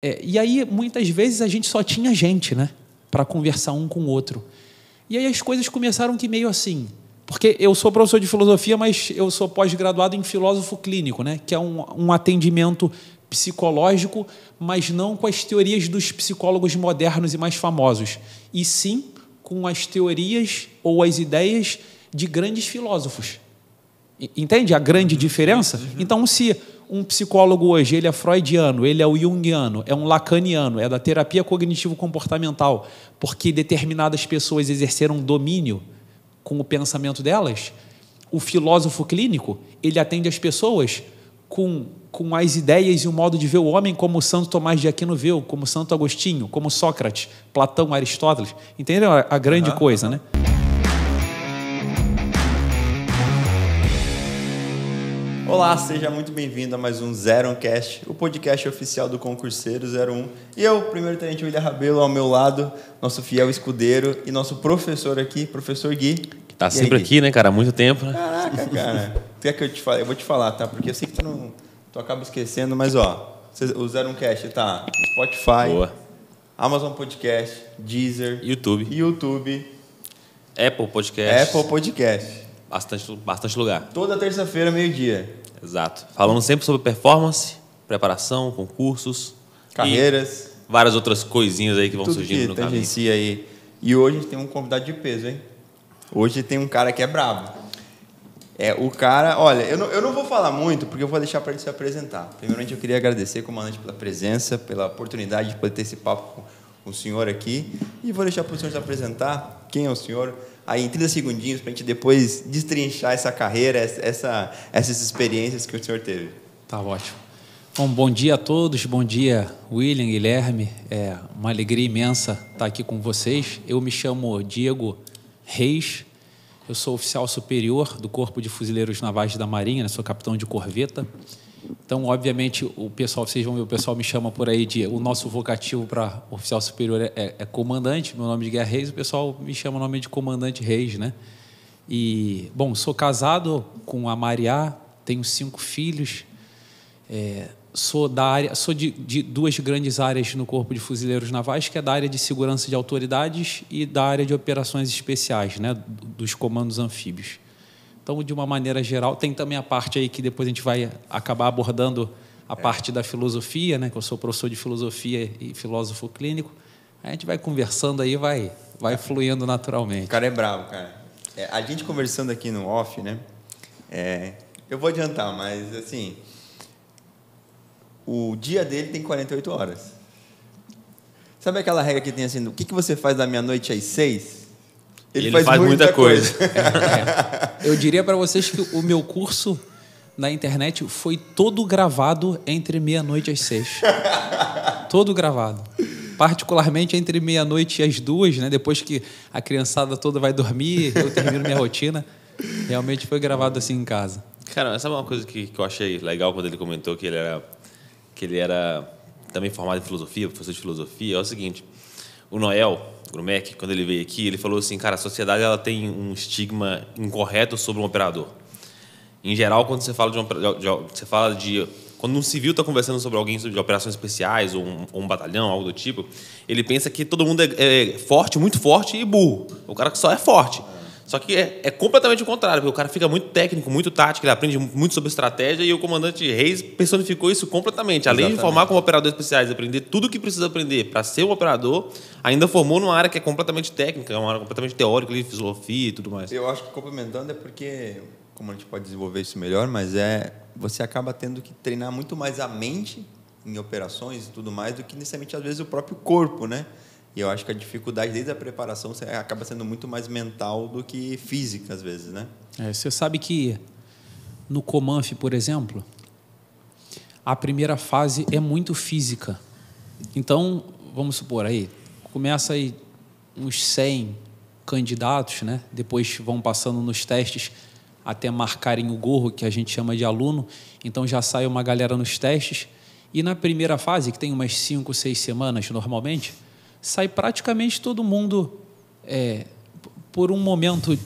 É, e aí, muitas vezes, a gente só tinha gente, né? Para conversar um com o outro. E aí as coisas começaram que meio assim. Porque eu sou professor de filosofia, mas eu sou pós-graduado em filósofo clínico, né? Que é um, um atendimento psicológico, mas não com as teorias dos psicólogos modernos e mais famosos. E sim com as teorias ou as ideias de grandes filósofos. Entende a grande uhum. diferença? Uhum. Então, se um psicólogo hoje, ele é freudiano, ele é o jungiano, é um lacaniano, é da terapia cognitivo-comportamental, porque determinadas pessoas exerceram domínio com o pensamento delas, o filósofo clínico, ele atende as pessoas com, com as ideias e o modo de ver o homem como Santo Tomás de Aquino viu, como Santo Agostinho, como Sócrates, Platão, Aristóteles. Entendeu a grande uhum, coisa, uhum. né? Olá, seja muito bem-vindo a mais um Zero Cast, o podcast oficial do Concurseiro 01. E eu, primeiro tenente William Rabelo, ao meu lado, nosso fiel escudeiro e nosso professor aqui, professor Gui. Que tá e sempre aí, aqui, né, cara? Há muito tempo, né? Caraca, cara. O que eu te falei? Eu vou te falar, tá? Porque eu sei que tu não. Tu acaba esquecendo, mas ó, o Zero Cast tá Spotify. Boa. Amazon Podcast, Deezer, YouTube. YouTube. Apple Podcast. Apple Podcast bastante, bastante lugar. Toda terça-feira, meio-dia. Exato. Falando sempre sobre performance, preparação, concursos. Carreiras. Várias outras coisinhas aí que vão Tudo surgindo que no caminho. aí. E hoje a gente tem um convidado de peso, hein? Hoje tem um cara que é brabo. É, o cara, olha, eu não, eu não vou falar muito, porque eu vou deixar para ele se apresentar. Primeiramente, eu queria agradecer, comandante, pela presença, pela oportunidade de poder ter esse papo com, com o senhor aqui. E vou deixar para o senhor se apresentar, quem é o senhor, aí em 30 segundinhos para a gente depois destrinchar essa carreira, essa, essas experiências que o senhor teve. Tá ótimo. Bom, bom dia a todos, bom dia William, Guilherme, é uma alegria imensa estar aqui com vocês. Eu me chamo Diego Reis, eu sou oficial superior do Corpo de Fuzileiros Navais da Marinha, né? sou capitão de corveta. Então, obviamente, o pessoal, vocês vão ver, o pessoal me chama por aí de. O nosso vocativo para oficial superior é, é, é, comandante, meu nome de Guerra Reis, o pessoal me chama o nome de comandante Reis, né? E, bom, sou casado com a Mariá, tenho cinco filhos, é, sou da área, sou de, de, duas grandes áreas no Corpo de Fuzileiros Navais, que é da área de segurança de autoridades e da área de operações especiais, né? Dos comandos anfíbios. Então, de uma maneira geral, tem também a parte aí que depois a gente vai acabar abordando a é. parte da filosofia, né? Que eu sou professor de filosofia e filósofo clínico. A gente vai conversando aí, vai, vai é. fluindo naturalmente. O cara é bravo, cara. É, a gente conversando aqui no off, né? É, eu vou adiantar, mas assim, o dia dele tem 48 horas. Sabe aquela regra que tem assim, o que, que você faz da meia-noite às seis? Ele, ele faz, faz, muita, muita coisa. coisa. É, é. Eu diria para vocês que o meu curso na internet foi todo gravado entre meia-noite às seis. todo gravado. Particularmente entre meia-noite e às duas, né? Depois que a criançada toda vai dormir, eu termino minha rotina. Realmente foi gravado assim em casa. Cara, essa é uma coisa que, que eu achei legal quando ele comentou que ele era que ele era também formado em filosofia, professor de filosofia, é o seguinte: o Noel, Grumec, quando ele veio aqui, ele falou assim, cara, a sociedade ela tem um estigma incorreto sobre um operador. Em geral, quando você fala de, de, de você fala de quando um civil está conversando sobre alguém sobre operações especiais ou um, ou um, batalhão, algo do tipo, ele pensa que todo mundo é, é, forte, muito forte e burro. O cara que só é forte. Só que é, é, completamente o contrário, porque o cara fica muito técnico, muito tático, ele aprende muito sobre estratégia e o comandante Reis personificou isso completamente. Além Exatamente. de formar como operador especiais, aprender tudo o que precisa aprender para ser um operador, ainda formou numa área que é completamente técnica, é uma área completamente teórica, de filosofia e tudo mais. Eu acho que complementando é porque, como a gente pode desenvolver isso melhor, mas é você acaba tendo que treinar muito mais a mente em operações e tudo mais do que necessariamente às vezes o próprio corpo, né? E eu acho que a dificuldade desde a preparação acaba sendo muito mais mental do que física, às vezes, né? É, você sabe que no Comanf, por exemplo, a primeira fase é muito física. Então, vamos supor aí, começa aí uns 100 candidatos, né? Depois vão passando nos testes até marcarem o gorro, que a gente chama de aluno. Então já sai uma galera nos testes. E na primeira fase, que tem umas 5, 6 semanas normalmente, sai praticamente todo mundo é, por um momento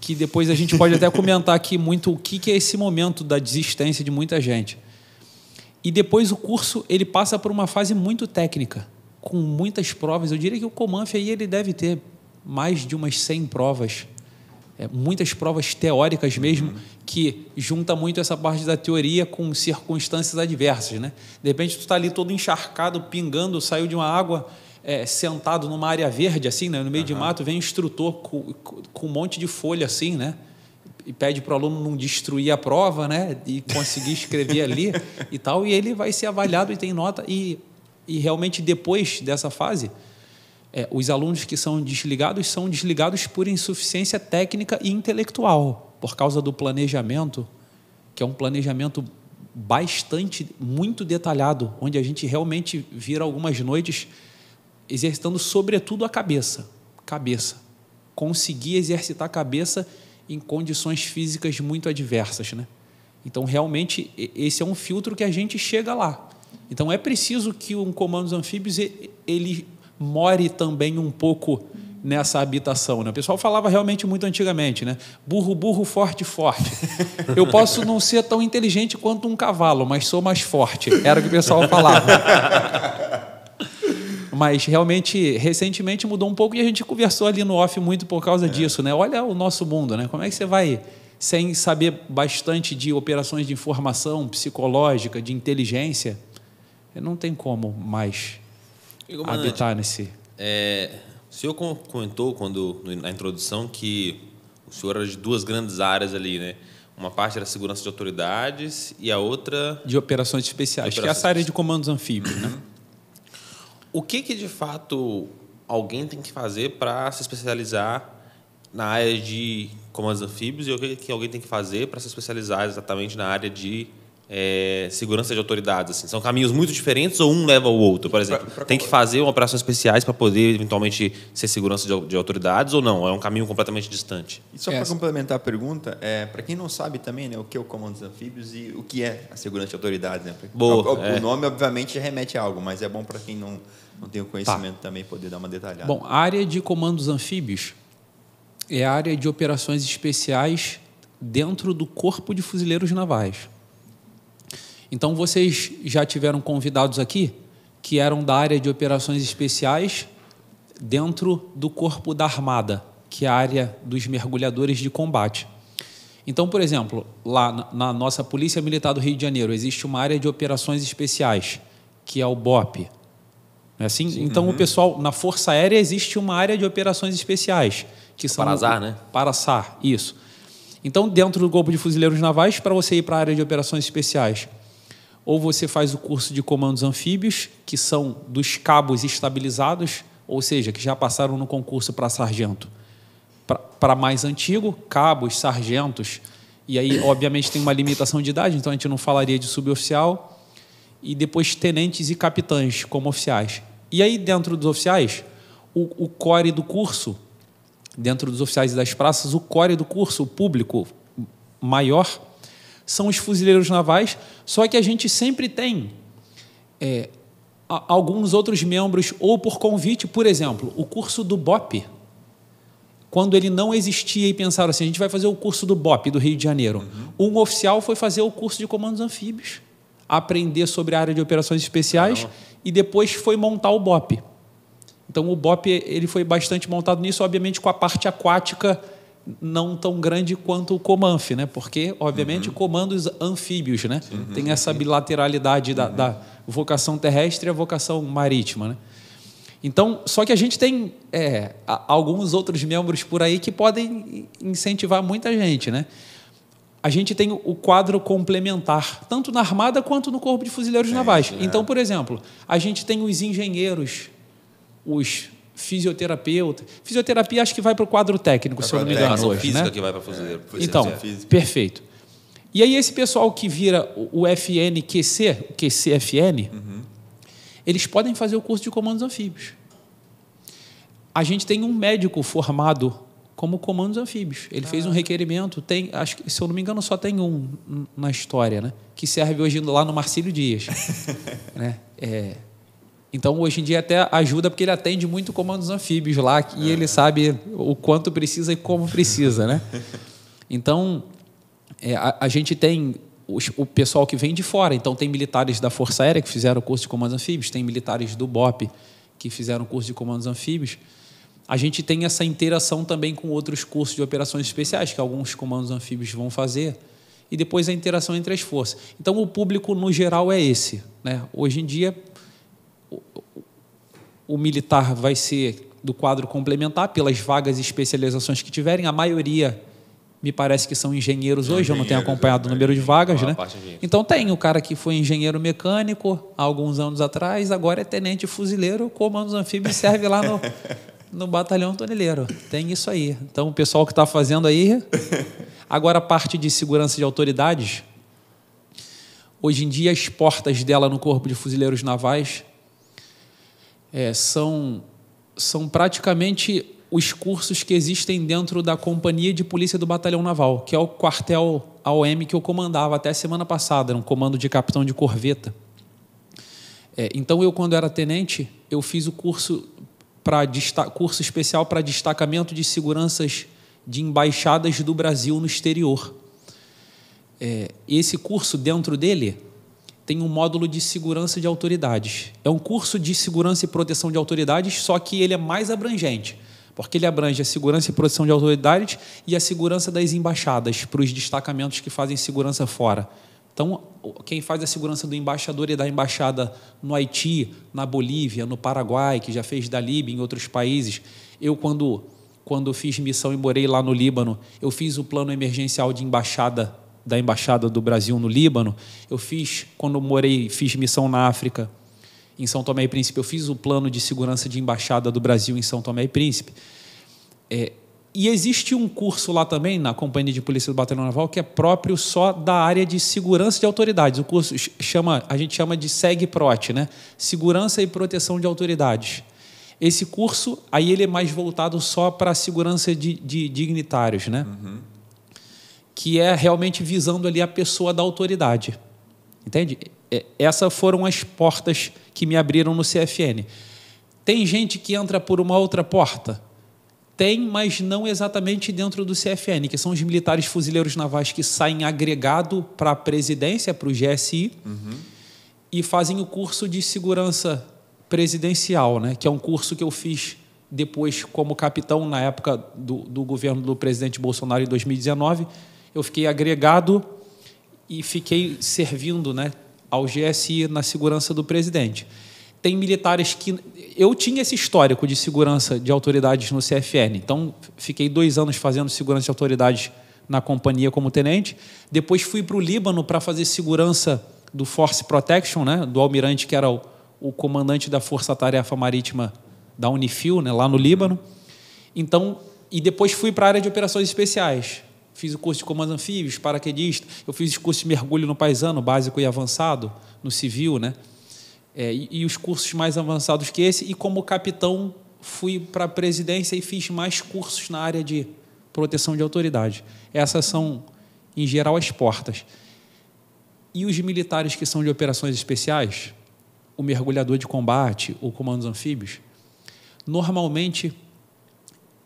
que depois a gente pode até comentar aqui muito o que, que é esse momento da desistência de muita gente. E depois o curso ele passa por uma fase muito técnica, com muitas provas. Eu diria que o Comanf aí ele deve ter mais de umas 100 provas, é, muitas provas teóricas mesmo, uhum. que junta muito essa parte da teoria com circunstâncias adversas, né? De repente tu está ali todo encharcado, pingando, saiu de uma água é, sentado numa área verde, assim, né? no meio uhum. de mato, vem um instrutor com, com um monte de folha, assim, né? E pede para o aluno não destruir a prova, né? E conseguir escrever ali e tal. E ele vai ser avaliado e tem nota. E, e realmente, depois dessa fase, é, os alunos que são desligados são desligados por insuficiência técnica e intelectual, por causa do planejamento, que é um planejamento bastante, muito detalhado, onde a gente realmente vira algumas noites exercitando sobretudo a cabeça. Cabeça. Conseguir exercitar a cabeça em condições físicas muito adversas, né? Então, realmente, esse é um filtro que a gente chega lá. Então, é preciso que um comando dos anfíbios ele more também um pouco nessa habitação. Né? O pessoal falava realmente muito antigamente, né? Burro, burro, forte, forte. Eu posso não ser tão inteligente quanto um cavalo, mas sou mais forte. Era o que o pessoal falava. Mas realmente, recentemente mudou um pouco e a gente conversou ali no off muito por causa é. disso, né? Olha o nosso mundo, né? Como é que você vai sem saber bastante de operações de informação psicológica, de inteligência, não tem como mais habitar nesse. É, o senhor comentou quando na introdução que o senhor era de duas grandes áreas ali, né? Uma parte era segurança de autoridades e a outra de operações especiais, operações... que é essa área de comandos anfíbios, né? O que, que de fato alguém tem que fazer para se especializar na área de comandos anfíbios e o que, que alguém tem que fazer para se especializar exatamente na área de é, segurança de autoridades? Assim? São caminhos muito diferentes ou um leva ao outro, por exemplo? Pra, pra tem que fazer uma operação especiais para poder eventualmente ser segurança de, de, autoridades ou não? É um caminho completamente distante. E só para complementar a pergunta, é, eh, para quem não sabe também né, o que é o comandos anfíbios e o que é a segurança de autoridades. Né? Boa, o, o, é. o nome, obviamente, remete a algo, mas é bom para quem não não tenho conhecimento tá. também poder dar uma detalhada. Bom, a área de comandos anfíbios é a área de operações especiais dentro do corpo de fuzileiros navais. Então vocês já tiveram convidados aqui que eram da área de operações especiais dentro do corpo da armada, que é a área dos mergulhadores de combate. Então, por exemplo, lá na nossa Polícia Militar do Rio de Janeiro existe uma área de operações especiais, que é o BOP, né, assim, Sim, então uhum. o pessoal na Força Aérea existe uma área de operações especiais que é são para azar, né? Para SAR, isso. Então dentro do Corpo de Fuzileiros Navais para você ir para a área de operações especiais ou você faz o curso de comandos anfíbios que são dos cabos estabilizados, ou seja, que já passaram no concurso para sargento. Para mais antigo, cabos, sargentos e aí obviamente tem uma limitação de idade, então a gente não falaria de suboficial e depois tenentes e capitães como oficiais. E aí, dentro dos oficiais, o, o core do curso, dentro dos oficiais e das praças, o core do curso, o público maior, são os fuzileiros navais, só que a gente sempre tem é, alguns outros membros, ou por convite, por exemplo, o curso do BOP, quando ele não existia e pensaram assim, a gente vai fazer o curso do BOP do Rio de Janeiro. Uhum. Um oficial foi fazer o curso de comandos anfíbios aprender sobre a área de operações especiais e depois foi montar o BOP. Então o BOP ele foi bastante montado nisso, obviamente com a parte aquática não tão grande quanto o Comanf, né? Porque, obviamente, uhum. comandos anfíbios, né? Sim, Tem essa sim. bilateralidade uhum. da, da, vocação terrestre e a vocação marítima, né? Então, só que a gente tem é, alguns outros membros por aí que podem incentivar muita gente, né? a gente tem o quadro complementar, tanto na Armada quanto no Corpo de Fuzileiros é, Navais. É. Então, por exemplo, a gente tem os engenheiros, os fisioterapeutas. Fisioterapia acho que vai para o quadro técnico, é se eu não me engano. Hoje, né? física né? que vai para fuzileiro. Então, perfeito. E aí esse pessoal que vira o FNQC, o QCFN, uhum. eles podem fazer o curso de comandos anfíbios. A gente tem um médico formado como comandos anfíbios. Ele ah. fez um ah. requerimento, tem, acho que, se eu não me engano, só tem um na história, né? Que serve hoje lá no Marcílio Dias. né? É, então, hoje em dia até ajuda porque ele atende muito comandos anfíbios lá e é. ele sabe o quanto precisa e como precisa, né? Então, é, a, a, gente tem os, o pessoal que vem de fora. Então, tem militares da Força Aérea que fizeram curso de comandos anfíbios, tem militares do BOP que fizeram curso de comandos anfíbios a gente tem essa interação também com outros cursos de operações especiais, que alguns comandos anfíbios vão fazer, e depois a interação entre as forças. Então, o público, no geral, é esse. Né? Hoje em dia, o, o militar vai ser do quadro complementar, pelas vagas e especializações que tiverem, a maioria me parece que são engenheiros hoje, engenheiros, eu não tenho acompanhado o né? número de vagas, né? É então tem o cara que foi engenheiro mecânico há alguns anos atrás, agora é tenente fuzileiro, comandos anfíbios serve lá no no batalhão toneleiro. Tem isso aí. Então, o pessoal que está fazendo aí. Agora, a parte de segurança de autoridades. Hoje em dia, as portas dela no Corpo de Fuzileiros Navais é, são, são praticamente os cursos que existem dentro da Companhia de Polícia do Batalhão Naval, que é o quartel AOM que eu comandava até semana passada, era um comando de capitão de corveta. É, então, eu, quando era tenente, eu fiz o curso para curso especial para destacamento de seguranças de embaixadas do Brasil no exterior. É, esse curso, dentro dele, tem um módulo de segurança de autoridades. É um curso de segurança e proteção de autoridades, só que ele é mais abrangente, porque ele abrange a segurança e proteção de autoridades e a segurança das embaixadas para os destacamentos que fazem segurança fora. Então, quem faz a segurança do embaixador e é da embaixada no Haiti, na Bolívia, no Paraguai, que já fez da Líbia, em outros países. Eu, quando, quando fiz missão e morei lá no Líbano, eu fiz o plano emergencial de embaixada da embaixada do Brasil no Líbano. Eu fiz quando morei, fiz missão na África, em São Tomé e Príncipe. Eu fiz o plano de segurança de embaixada do Brasil em São Tomé e Príncipe. É, e existe um curso lá também, na Companhia de Polícia do Batalhão Naval, que é próprio só da área de segurança de autoridades. O curso chama, a gente chama de SEGPROT, né? Segurança e Proteção de Autoridades. Esse curso, aí ele é mais voltado só para a segurança de, de, dignitários, né? Uhum. Que é realmente visando ali a pessoa da autoridade. Entende? Essas foram as portas que me abriram no CFN. Tem gente que entra por uma outra porta tem, mas não exatamente dentro do CFN, que são os militares fuzileiros navais que saem agregado para a presidência, para o GSI, uhum. e fazem o curso de segurança presidencial, né? que é um curso que eu fiz depois como capitão na época do, do governo do presidente Bolsonaro em 2019. Eu fiquei agregado e fiquei servindo né, ao GSI na segurança do presidente tem militares que. Eu tinha esse histórico de segurança de autoridades no CFN, então fiquei dois anos fazendo segurança de autoridades na companhia como tenente. Depois fui para o Líbano para fazer segurança do Force Protection, né, do almirante que era o, o comandante da Força Tarefa Marítima da Unifil, né, lá no Líbano. Então, e depois fui para a área de operações especiais. Fiz o curso de comandos anfíbios, paraquedista. Eu fiz curso de mergulho no paisano, básico e avançado, no civil, né? é, e, e, os cursos mais avançados que esse. E como capitão, fui para a presidência e fiz mais cursos na área de proteção de autoridade. Essas são, em geral, as portas. E os militares que são de operações especiais, o mergulhador de combate, o comandos anfíbios, normalmente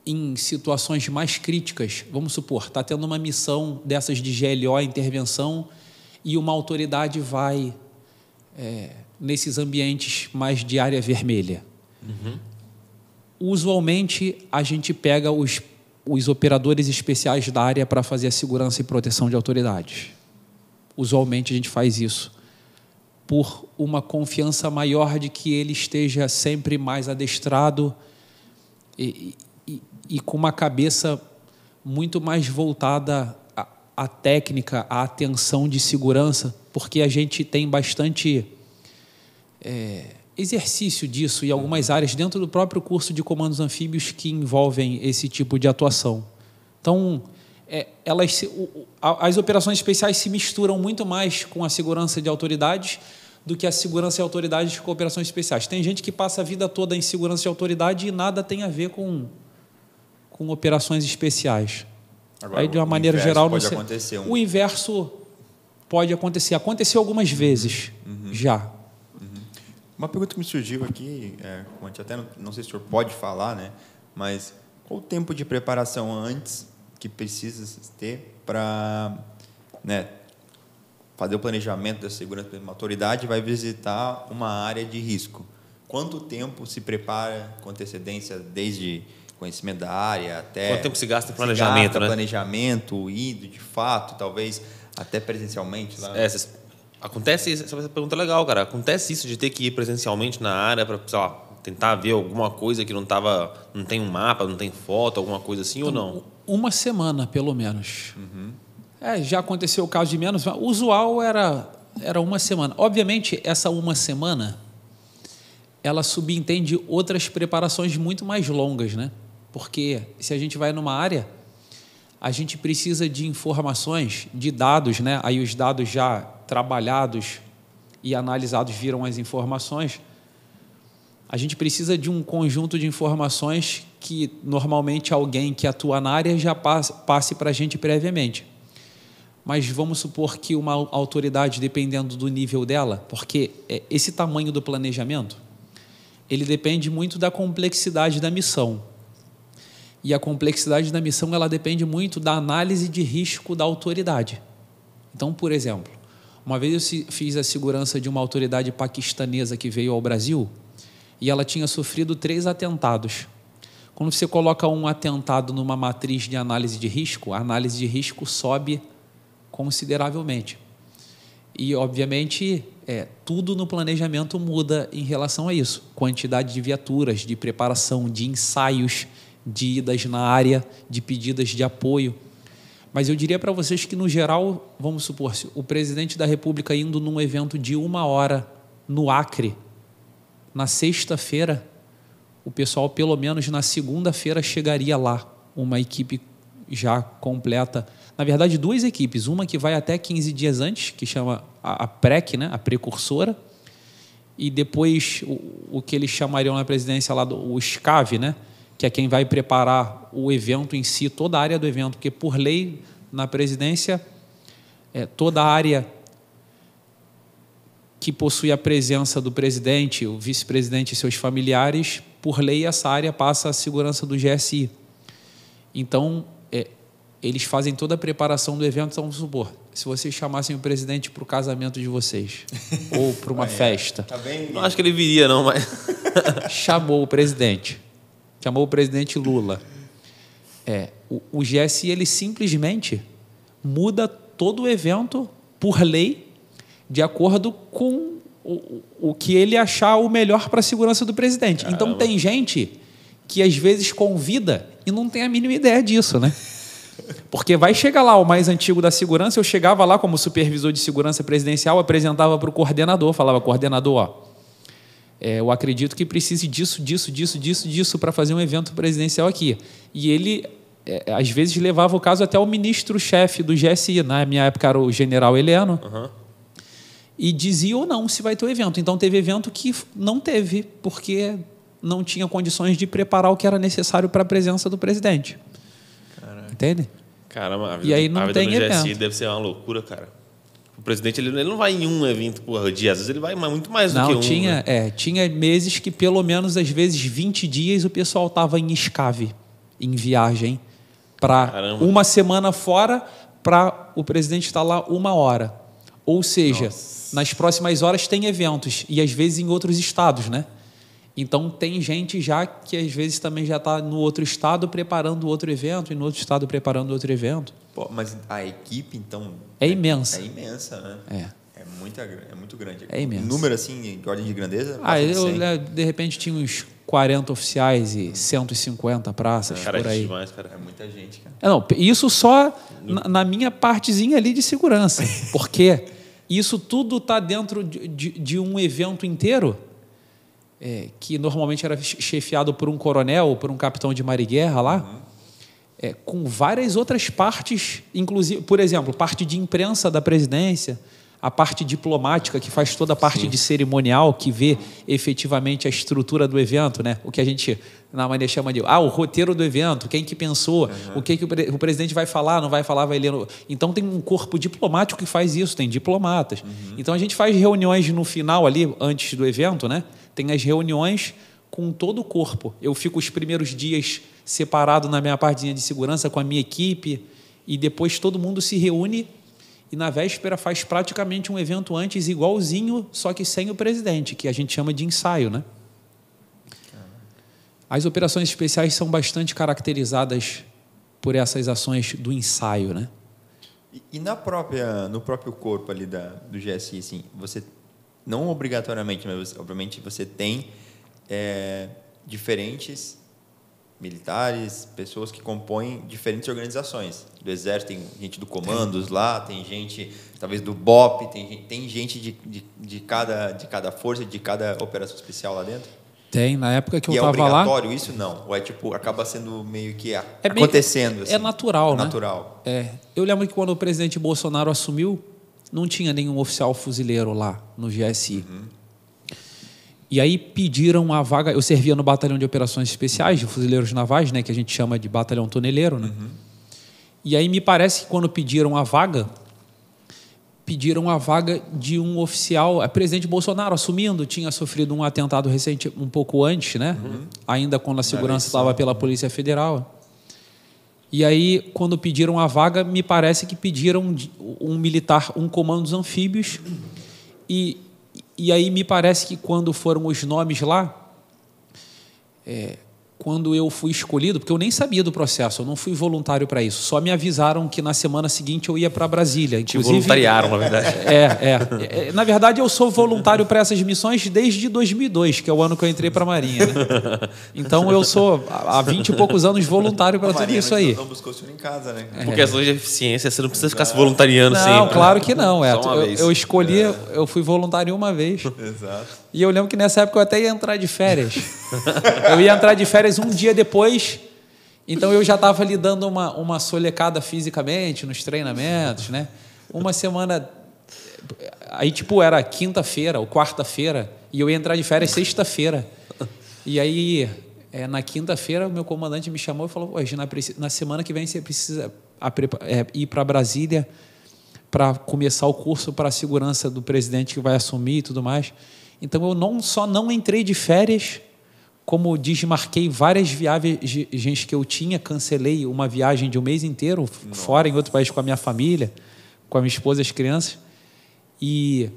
em situações mais críticas, vamos supor, está tendo uma missão dessas de GLO, intervenção, e uma autoridade vai é, nesses ambientes mais de área vermelha. Uhum. Usualmente, a gente pega os, os operadores especiais da área para fazer a segurança e proteção de autoridades. Usualmente, a gente faz isso por uma confiança maior de que ele esteja sempre mais adestrado e, e, e com uma cabeça muito mais voltada à, à técnica, à atenção de segurança, porque a gente tem bastante é, exercício disso em algumas áreas dentro do próprio curso de comandos anfíbios que envolvem esse tipo de atuação. Então, é, elas o, as operações especiais se misturam muito mais com a segurança de autoridades do que a segurança de autoridades com operações especiais. Tem gente que passa a vida toda em segurança de autoridade e nada tem a ver com, com operações especiais. Agora, Aí, de uma maneira geral, pode não sei, acontecer um... o inverso pode acontecer. Aconteceu algumas vezes uhum. uhum. já. Uma pergunta que me surgiu aqui, é, até não, não sei se o senhor pode falar, né? Mas qual o tempo de preparação antes que precisa ter para né, fazer o planejamento da segurança da autoridade vai visitar uma área de risco. Quanto tempo se prepara com antecedência desde conhecimento da área até quanto tempo se gasta em planejamento, gasta, né? Planejamento, indo de fato, talvez até presencialmente lá. É, Acontece isso, essa pergunta é legal, cara. Acontece isso de ter que ir presencialmente na área para, tentar ver alguma coisa que não tava, não tem um mapa, não tem foto, alguma coisa assim então, ou não? Então, uma semana, pelo menos. Uhum. É, já aconteceu o caso de menos, mas usual era era uma semana. Obviamente, essa uma semana ela subentende outras preparações muito mais longas, né? Porque se a gente vai numa área, a gente precisa de informações, de dados, né? Aí os dados já trabalhados e analisados viram as informações, a gente precisa de um conjunto de informações que normalmente alguém que atua na área já passe para a gente previamente. Mas vamos supor que uma autoridade, dependendo do nível dela, porque é, esse tamanho do planejamento, ele depende muito da complexidade da missão. E a complexidade da missão, ela depende muito da análise de risco da autoridade. Então, por exemplo, uma vez eu fiz a segurança de uma autoridade paquistanesa que veio ao Brasil e ela tinha sofrido três atentados. Quando você coloca um atentado numa matriz de análise de risco, a análise de risco sobe consideravelmente. E, obviamente, é, tudo no planejamento muda em relação a isso. Quantidade de viaturas, de preparação, de ensaios, de idas na área, de pedidas de apoio. Mas eu diria para vocês que, no geral, vamos supor, se o presidente da República indo num evento de uma hora no Acre, na sexta-feira, o pessoal, pelo menos na segunda-feira, chegaria lá, uma equipe já completa. Na verdade, duas equipes, uma que vai até 15 dias antes, que chama a, PREC, né? a precursora, e depois o, o, que eles chamariam na presidência lá do o SCAV, né? que é quem vai preparar o evento em si, toda a área do evento, porque por lei na presidência, é, toda a área que possui a presença do presidente, o vice-presidente e seus familiares, por lei, essa área passa à segurança do GSI. Então, é, eles fazem toda a preparação do evento. Então, vamos supor, se vocês chamassem o presidente para o casamento de vocês, ou para uma festa. Tá bem... Não acho que ele viria, não, mas. chamou o presidente. Chamou o presidente Lula. É, o, o GSI ele simplesmente muda todo o evento por lei de acordo com o, o que ele achar o melhor para a segurança do presidente. Caramba. Então tem gente que às vezes convida e não tem a mínima ideia disso, né? Porque vai chegar lá o mais antigo da segurança, eu chegava lá como supervisor de segurança presidencial, apresentava para o coordenador, falava, coordenador, ó, é, eu acredito que precise disso, disso, disso, disso, disso para fazer um evento presidencial aqui. E ele, é, às vezes, levava o caso até o ministro-chefe do GSI, na minha época era o general Heleno, uhum. e dizia ou não se vai ter o evento. Então, teve evento que não teve, porque não tinha condições de preparar o que era necessário para a presença do presidente. Caraca. Entende? Caramba, a vida, e aí não a vida tem no GSI evento. deve ser uma loucura, cara. O presidente ele, ele não vai em um evento por dia, às vezes ele vai muito mais não, do que um. Tinha, né? é, tinha meses que, pelo menos, às vezes, 20 dias o pessoal estava em escave, em viagem, para uma semana fora, para o presidente estar tá lá uma hora. Ou seja, Nossa. nas próximas horas tem eventos, e às vezes em outros estados, né? Então tem gente já que às vezes também já está no outro estado preparando outro evento e no outro estado preparando outro evento. Mas a equipe, então. É, é imensa. É imensa, né? É. É, muita, é muito grande. É imenso. Número, assim, de ordem de grandeza? Ah, eu, né, de repente, tinha uns 40 oficiais e 150 praças cara, é por aí. É demais, cara. É muita gente, cara. É, não, isso só na, na, minha partezinha ali de segurança. Porque isso tudo está dentro de, de, de, um evento inteiro é, que normalmente era chefiado por um coronel ou por um capitão de mar e guerra lá. Uhum é, com várias outras partes, inclusive, por exemplo, parte de imprensa da presidência, a parte diplomática que faz toda a parte Sim. de cerimonial que vê efetivamente a estrutura do evento, né? O que a gente na maneira chama de ah, o roteiro do evento, quem que pensou, uhum. o que, que o, pre o, presidente vai falar, não vai falar, vai ler. No... Então tem um corpo diplomático que faz isso, tem diplomatas. Uhum. Então a gente faz reuniões no final ali antes do evento, né? Tem as reuniões com todo o corpo. Eu fico os primeiros dias separado na minha partezinha de segurança com a minha equipe e depois todo mundo se reúne e na véspera faz praticamente um evento antes igualzinho, só que sem o presidente, que a gente chama de ensaio, né? As operações especiais são bastante caracterizadas por essas ações do ensaio, né? E, e na própria, no próprio corpo ali da, do GSI, assim, você não obrigatoriamente, mas obviamente você tem é, diferentes militares, pessoas que compõem diferentes organizações. Do Exército tem gente do Comandos lá, tem gente talvez do BOP, tem gente, tem gente de, de, de, cada, de cada força, de cada operação especial lá dentro? Tem, na época que e eu estava é lá... é obrigatório isso? Não. Ou é tipo, acaba sendo meio que é acontecendo? É assim. É natural, é né? É. Eu lembro que quando o presidente Bolsonaro assumiu, não tinha nenhum oficial fuzileiro lá no GSI. Uhum. E aí pediram a vaga. Eu servia no batalhão de operações especiais, de fuzileiros navais, né, que a gente chama de batalhão toneleiro, né? Uhum. E aí me parece que quando pediram a vaga, pediram a vaga de um oficial, é presidente Bolsonaro assumindo, tinha sofrido um atentado recente um pouco antes, né? Uhum. Ainda quando a segurança estava pela Polícia Federal. E aí, quando pediram a vaga, me parece que pediram um militar, um comando dos anfíbios. E e aí me parece que quando foram os nomes lá, é, quando eu fui escolhido, porque eu nem sabia do processo, eu não fui voluntário para isso. Só me avisaram que na semana seguinte eu ia para Brasília. Inclusive, Te voluntariaram, na verdade. É, é, é. Na verdade, eu sou voluntário para essas missões desde 2002, que é o ano que eu entrei para a Marinha. Né? Então eu sou há 20 e poucos anos voluntário para tudo isso aí. Não buscou o senhor em casa, né? É. Porque é de eficiência, você não precisa ficar se voluntariando não, sempre. Não, né? claro que não. É. Eu, eu, escolhi, é. eu fui voluntário uma vez. Exato. E eu lembro que nessa época eu até ia entrar de férias. eu ia entrar de férias um dia depois. Então eu já estava ali dando uma, uma solecada fisicamente nos treinamentos, né? Uma semana. Aí, tipo, era quinta-feira ou quarta-feira. E eu ia entrar de férias sexta-feira. E aí, é, na quinta-feira, o meu comandante me chamou e falou: hoje, na, na semana que vem, você precisa a, é, ir para Brasília para começar o curso para a segurança do presidente que vai assumir e tudo mais. Então eu não só não entrei de férias, como desmarquei várias viagens que eu tinha, cancelei uma viagem de um mês inteiro, Nossa. fora em outro país com a minha família, com a minha esposa e as crianças. E.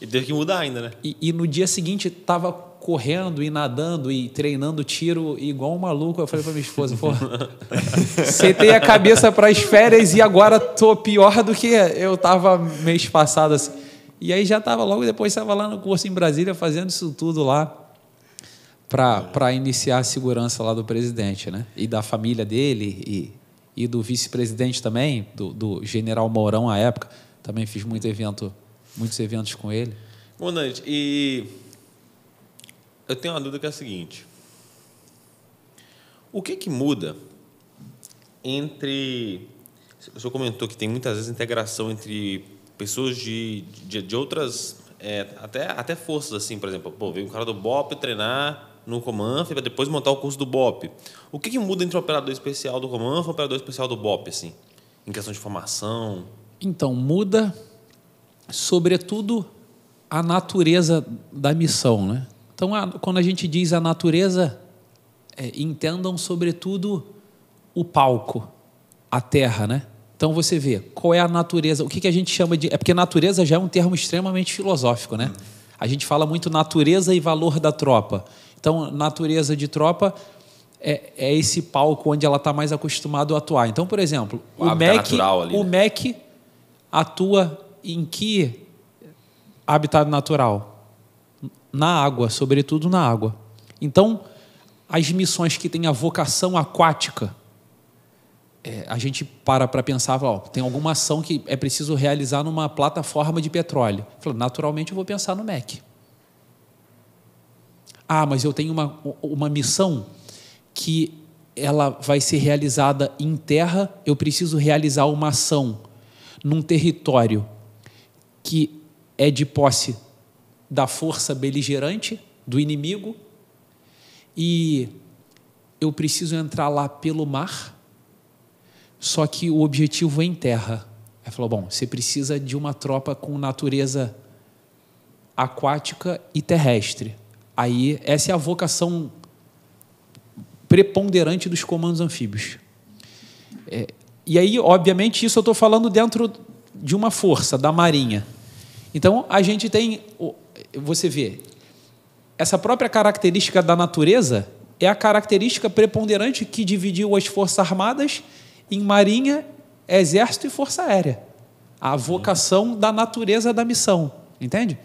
E teve que mudar ainda, né? E, e no dia seguinte estava correndo e nadando e treinando tiro igual um maluco. Eu falei para minha esposa, pô, sentei a cabeça para as férias e agora tô pior do que eu tava mês passado assim. E aí já estava logo depois, estava lá no curso em Brasília fazendo isso tudo lá para iniciar a segurança lá do presidente, né? E da família dele e, e do vice-presidente também, do, do, general Mourão à época. Também fiz muito evento, muitos eventos com ele. Bom, Dante, e eu tenho uma dúvida que é a seguinte. O que, que muda entre... O senhor comentou que tem muitas vezes integração entre pessoas de, de, de outras, é, até, até forças, assim, por exemplo, pô, veio um cara do BOP treinar no Comanf para depois montar o curso do BOP. O que, que muda entre o operador especial do Comanf e o operador especial do BOP, assim, em questão de formação? Então, muda, sobretudo, a natureza da missão, né? Então, a, quando a gente diz a natureza, é, entendam, sobretudo, o palco, a terra, né? Então você vê qual é a natureza, o que, que a gente chama de. É porque natureza já é um termo extremamente filosófico, né? A gente fala muito natureza e valor da tropa. Então, natureza de tropa é, é esse palco onde ela está mais acostumada a atuar. Então, por exemplo, o, o MEC, ali, o né? MEC atua em que habitat natural? Na água, sobretudo na água. Então, as missões que têm a vocação aquática é, a gente para para pensar, fala, ó, tem alguma ação que é preciso realizar numa plataforma de petróleo. Fala, naturalmente eu vou pensar no MEC. Ah, mas eu tenho uma, uma missão que ela vai ser realizada em terra, eu preciso realizar uma ação num território que é de posse da força beligerante, do inimigo, e eu preciso entrar lá pelo mar só que o objetivo é em terra. Ele falou: bom, você precisa de uma tropa com natureza aquática e terrestre. Aí essa é a vocação preponderante dos comandos anfíbios. É, e aí, obviamente, isso eu estou falando dentro de uma força, da Marinha. Então, a gente tem, você vê, essa própria característica da natureza é a característica preponderante que dividiu as forças armadas em Marinha, Exército e Força Aérea. A vocação da natureza da missão, entende?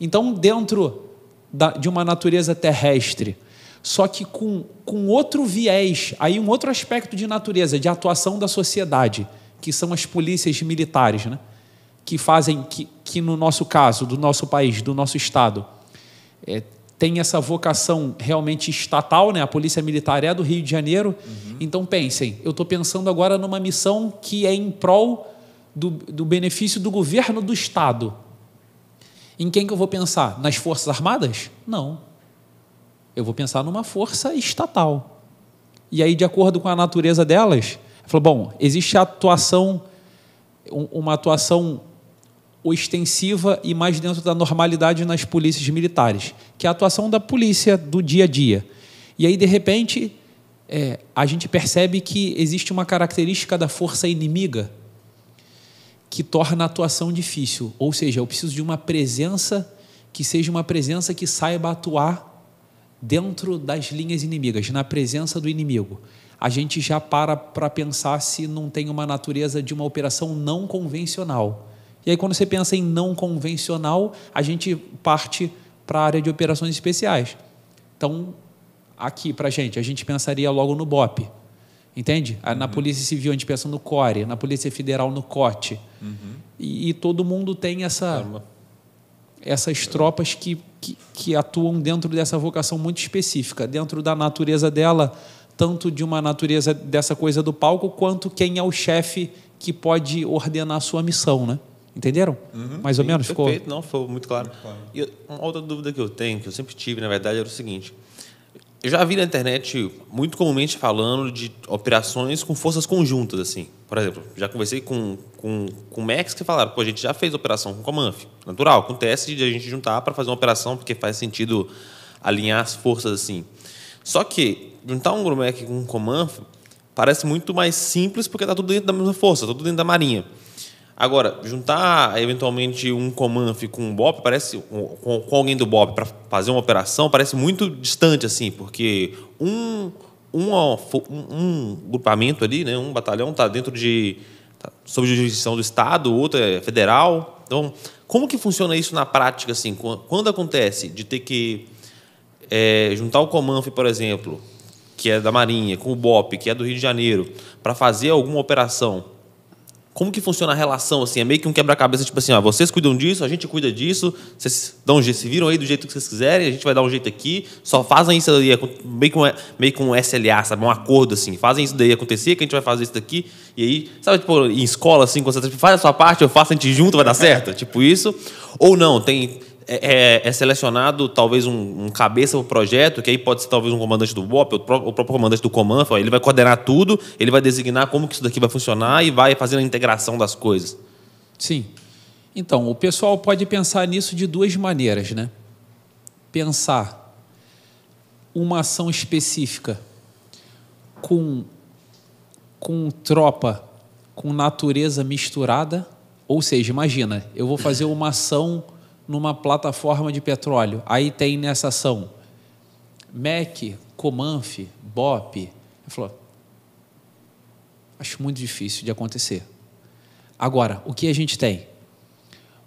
Então, dentro da, de uma natureza terrestre, só que com, com outro viés, aí um outro aspecto de natureza, de atuação da sociedade, que são as polícias militares, né? que fazem que, que no nosso caso, do nosso país, do nosso Estado, é, tem essa vocação realmente estatal, né? A Polícia Militar é do Rio de Janeiro. Uhum. Então pensem, eu estou pensando agora numa missão que é em prol do, do benefício do governo do Estado. Em quem que eu vou pensar? Nas Forças Armadas? Não. Eu vou pensar numa força estatal. E aí, de acordo com a natureza delas, falou: bom, existe a atuação, uma atuação ostensiva e mais dentro da normalidade nas polícias militares, que é a atuação da polícia do dia a dia. E aí, de repente, é, a gente percebe que existe uma característica da força inimiga que torna a atuação difícil. Ou seja, eu preciso de uma presença que seja uma presença que saiba atuar dentro das linhas inimigas, na presença do inimigo. A gente já para para pensar se não tem uma natureza de uma operação não convencional e aí, quando você pensa em não convencional, a gente parte para a área de operações especiais. Então, aqui para a gente, a gente pensaria logo no BOP. Entende? Ah, uhum. Na Polícia Civil a gente pensa no CORE, na Polícia Federal no COT. Uhum. E, e, todo mundo tem essa, essas tropas que, que, que atuam dentro dessa vocação muito específica, dentro da natureza dela, tanto de uma natureza dessa coisa do palco, quanto quem é o chefe que pode ordenar a sua missão, né? Entenderam? Uhum, Mais ou sim, menos perfeito, ficou? não, foi muito claro. Muito claro. E uma outra dúvida que eu tenho, que eu sempre tive, na verdade, era o seguinte. Eu já vi na internet, muito comumente falando de operações com forças conjuntas, assim. Por exemplo, já conversei com, com, com Max que falaram, pô, a gente já fez operação com Comanf. Natural, acontece de a gente juntar para fazer uma operação, porque faz sentido alinhar as forças assim. Só que juntar um Grumec com um Comanf parece muito mais simples, porque está tudo dentro da mesma força, tá tudo dentro da marinha. Agora, juntar eventualmente um Comanf com um BOP, parece com, com alguém do BOP para fazer uma operação, parece muito distante assim, porque um um, um grupamento ali, né, um batalhão está dentro de tá sob jurisdição do estado, outro é federal. Então, como que funciona isso na prática assim? Quando acontece de ter que é, juntar o Comanf, por exemplo, que é da Marinha, com o BOP, que é do Rio de Janeiro, para fazer alguma operação como que funciona a relação, assim? É meio que um quebra-cabeça, tipo assim, ó, vocês cuidam disso, a gente cuida disso, vocês dão um jeito, se viram aí do jeito que vocês quiserem, a gente vai dar um jeito aqui, só fazem isso aí, meio com meio com um SLA, sabe? Um acordo, assim. Fazem isso daí acontecer, que a gente vai fazer isso daqui, e aí, sabe, tipo, em escola, assim, quando você tá, tipo, faz a sua parte, eu faço, a gente junto, vai dar certo? tipo isso. Ou não, tem é, é, é, selecionado talvez um, um cabeça do projeto, que aí pode ser talvez um comandante do BOP, o, o próprio comandante do comando, ele vai coordenar tudo, ele vai designar como que isso daqui vai funcionar e vai fazendo a integração das coisas. Sim. Então, o pessoal pode pensar nisso de duas maneiras, né? Pensar uma ação específica com, com tropa, com natureza misturada, ou seja, imagina, eu vou fazer uma ação numa plataforma de petróleo. Aí tem nessa ação MEC, Comanf, BOP. Ele falou: acho muito difícil de acontecer. Agora, o que a gente tem?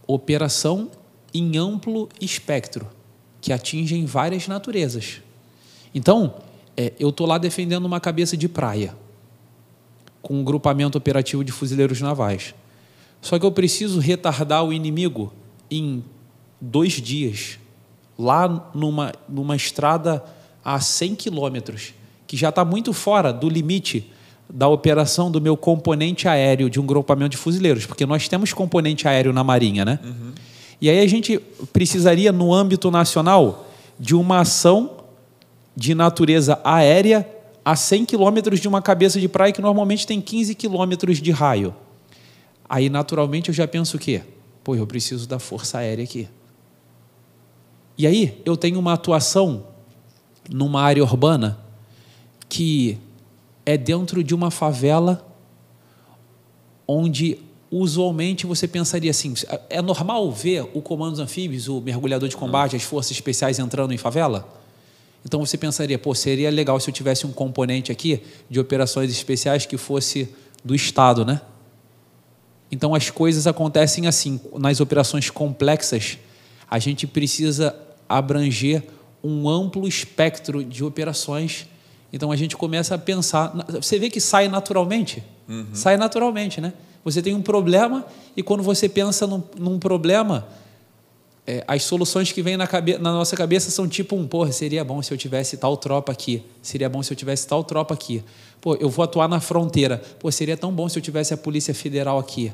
Operação em amplo espectro, que em várias naturezas. Então, é, eu estou lá defendendo uma cabeça de praia, com um grupamento operativo de fuzileiros navais. Só que eu preciso retardar o inimigo em dois dias, lá numa, numa estrada a 100 quilômetros, que já está muito fora do limite da operação do meu componente aéreo de um grupamento de fuzileiros, porque nós temos componente aéreo na Marinha, né? Uhum. E aí a gente precisaria, no âmbito nacional, de uma ação de natureza aérea a 100 quilômetros de uma cabeça de praia que normalmente tem 15 quilômetros de raio. Aí, naturalmente, eu já penso o quê? Pô, eu preciso da Força Aérea aqui. E aí eu tenho uma atuação numa área urbana que é dentro de uma favela onde usualmente você pensaria assim: é normal ver o comando dos anfíbios, o mergulhador de combate, hum. as forças especiais entrando em favela? Então você pensaria, pô, seria legal se eu tivesse um componente aqui de operações especiais que fosse do Estado, né? Então as coisas acontecem assim. Nas operações complexas, a gente precisa abranger um amplo espectro de operações. Então a gente começa a pensar. Você vê que sai naturalmente? Uhum. Sai naturalmente, né? Você tem um problema e quando você pensa num, num problema, é, as soluções que vêm na, na nossa cabeça são tipo um, porra, seria bom se eu tivesse tal tropa aqui. Seria bom se eu tivesse tal tropa aqui. Pô, eu vou atuar na fronteira. Pô, seria tão bom se eu tivesse a Polícia Federal aqui.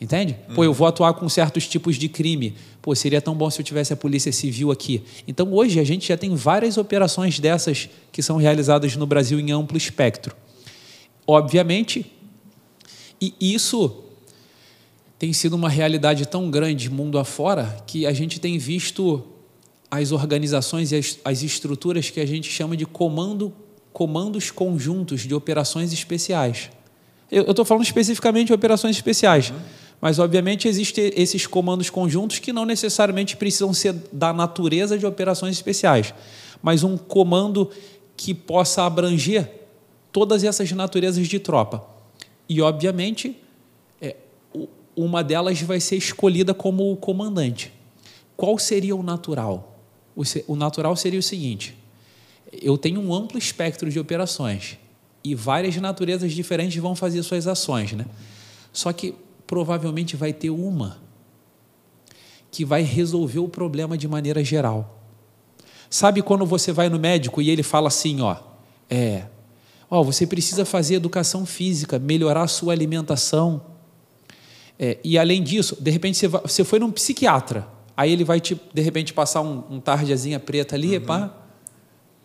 Entende? Hum. Pô, eu uhum. vou atuar com certos tipos de crime. Pô, seria tão bom se eu tivesse a polícia civil aqui. Então, hoje, a gente já tem várias operações dessas que são realizadas no Brasil em amplo espectro. Obviamente, e isso tem sido uma realidade tão grande mundo afora que a gente tem visto as organizações e as, as estruturas que a gente chama de comando, comandos conjuntos de operações especiais. Eu estou falando especificamente de operações especiais. Uhum mas, obviamente, existem esses comandos conjuntos que não necessariamente precisam ser da natureza de operações especiais, mas um comando que possa abranger todas essas naturezas de tropa. E, obviamente, é, uma delas vai ser escolhida como o comandante. Qual seria o natural? O natural seria o seguinte: eu tenho um amplo espectro de operações e várias naturezas diferentes vão fazer suas ações, né? Só que provavelmente vai ter uma que vai resolver o problema de maneira geral. Sabe quando você vai no médico e ele fala assim, ó, é, ó, você precisa fazer educação física, melhorar a sua alimentação. É, e além disso, de repente você, vai, você, foi num psiquiatra, aí ele vai te, de repente, passar um, um tarjazinha preta ali, uhum.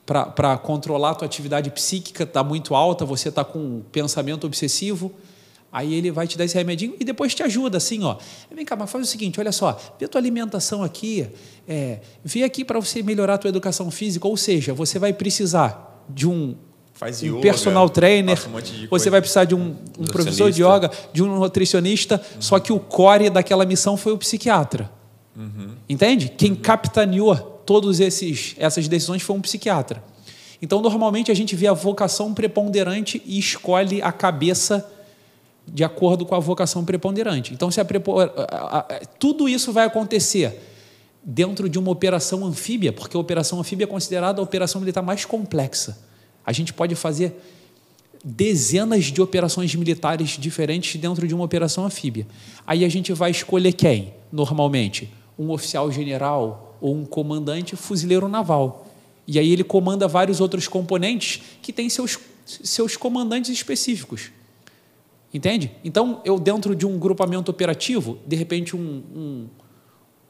para controlar a tua atividade psíquica, está muito alta, você está com um pensamento obsessivo. Aí ele vai te dar esse remedinho e depois te ajuda, assim, ó. Vem cá, mas faz o seguinte, olha só, vê tua alimentação aqui, é, vê aqui para você melhorar a tua educação física, ou seja, você vai precisar de um, um yoga, personal trainer, um você coisa. vai precisar de um, um professor de yoga, de um nutricionista, uhum. só que o core daquela missão foi o psiquiatra. Uhum. Entende? Quem uhum. capitaneou todas essas decisões foi um psiquiatra. Então, normalmente, a gente vê a vocação preponderante e escolhe a cabeça de acordo com a vocação preponderante. Então, se a prepor... tudo isso vai acontecer dentro de uma operação anfíbia, porque a operação anfíbia é considerada a operação militar mais complexa. A gente pode fazer dezenas de operações militares diferentes dentro de uma operação anfíbia. Aí a gente vai escolher quem, normalmente? Um oficial general ou um comandante fuzileiro naval. E aí ele comanda vários outros componentes que têm seus, seus comandantes específicos. Entende? Então, eu, dentro de um grupamento operativo, de repente, um, um,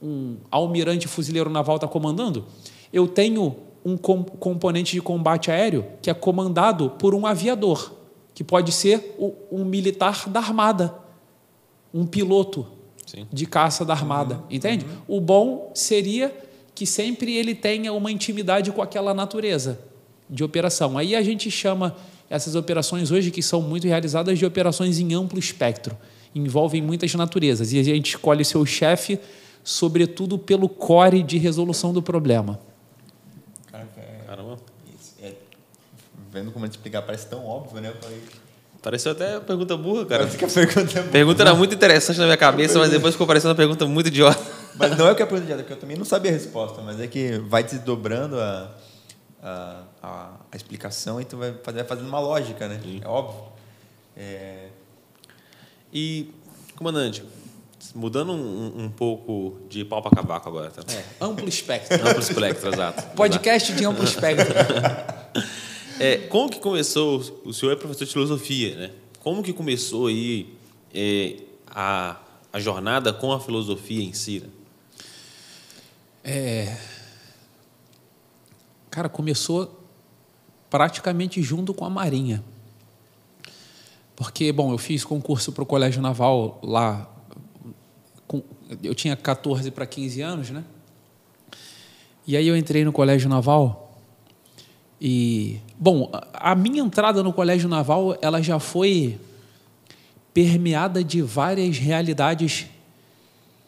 um almirante fuzileiro naval está comandando, eu tenho um com, componente de combate aéreo que é comandado por um aviador, que pode ser o, um militar da armada, um piloto Sim. de caça da armada. Uhum. Entende? Uhum. O bom seria que sempre ele tenha uma intimidade com aquela natureza de operação. Aí a gente chama essas operações hoje que são muito realizadas de operações em amplo espectro, envolvem muitas naturezas e a gente escolhe seu chefe sobretudo pelo core de resolução do problema. Caramba. É, vendo como a gente explicar, parece tão óbvio, né? Falei... Pareceu até uma pergunta burra, cara. que a é pergunta, é pergunta era muito interessante na minha cabeça, mas depois ficou parecendo uma pergunta muito idiota. Mas não é o que é pergunta idiota, porque é eu também não sabia a resposta, mas é que vai desdobrando a, a a, a explicação e tu vai, vai fazendo uma lógica, né? Sim. É óbvio. É... E, comandante, mudando um, um, pouco de pau para cavaco agora, tá? É, amplo espectro. amplo espectro, exato. Podcast de amplo espectro. é, como que começou? O senhor é professor de filosofia, né? Como que começou aí é, a, a jornada com a filosofia em si? Né? É... Cara, começou praticamente junto com a Marinha. Porque, bom, eu fiz concurso para o Colégio Naval lá. Com, eu tinha 14 para 15 anos, né? E aí eu entrei no Colégio Naval. E, bom, a minha entrada no Colégio Naval, ela já foi permeada de várias realidades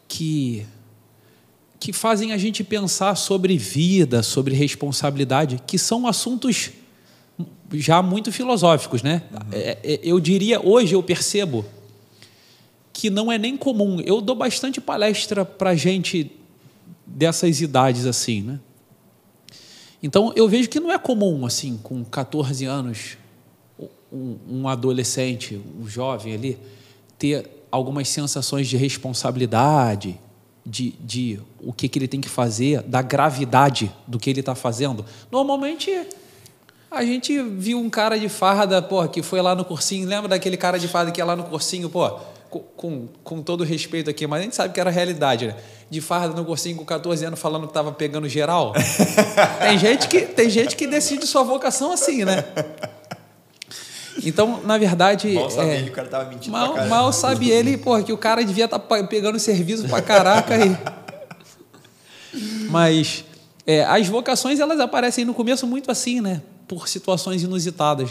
que que fazem a gente pensar sobre vida, sobre responsabilidade, que são assuntos já muito filosóficos, né? Uhum. É, é, eu diria, hoje eu percebo que não é nem comum. Eu dou bastante palestra para gente dessas idades assim, né? Então eu vejo que não é comum assim, com 14 anos, um, um adolescente, um jovem ali, ter algumas sensações de responsabilidade, de, de o que, que ele tem que fazer, da gravidade do que ele está fazendo. Normalmente a gente viu um cara de farda, pô, que foi lá no cursinho. Lembra daquele cara de farda que ia lá no cursinho, pô? Com, com todo respeito aqui, mas a gente sabe que era realidade, né? De farda no cursinho com 14 anos falando que tava pegando geral. tem, gente que, tem gente que decide sua vocação assim, né? Então, na verdade. Mal sabe é, ele, o cara tava mentindo. Mal, mal sabe ele, pô, que o cara devia estar tá pegando serviço pra caraca aí. Mas é, as vocações elas aparecem no começo muito assim, né? por situações inusitadas.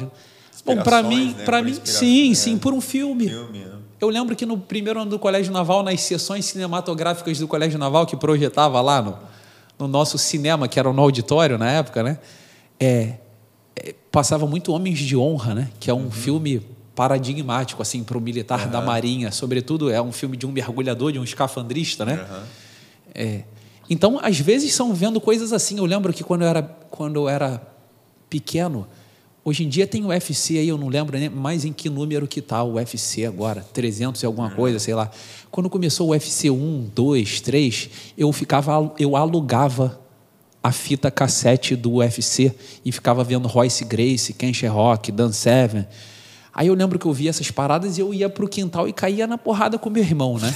Bom, para mim, né? para mim, sim, é. sim, por um filme. filme né? Eu lembro que no primeiro ano do Colégio Naval, nas sessões cinematográficas do Colégio Naval que projetava lá no, no nosso cinema, que era no auditório na época, né? É, é, passava muito Homens de Honra, né? Que é um uhum. filme paradigmático assim para o militar uhum. da Marinha, sobretudo é um filme de um mergulhador, de um escafandrista, né? Uhum. É. Então, às vezes são vendo coisas assim. Eu lembro que quando eu era quando eu era pequeno. Hoje em dia tem o UFC aí, eu não lembro nem mais em que número que está o UFC agora, 300 e alguma ah. coisa, sei lá. Quando começou o UFC 1, 2, 3, eu ficava, eu alugava a fita cassete do UFC e ficava vendo Royce Grace, Ken Sherrock, Dan Seven Aí eu lembro que eu via essas paradas e eu ia pro quintal e caía na porrada com meu irmão, né?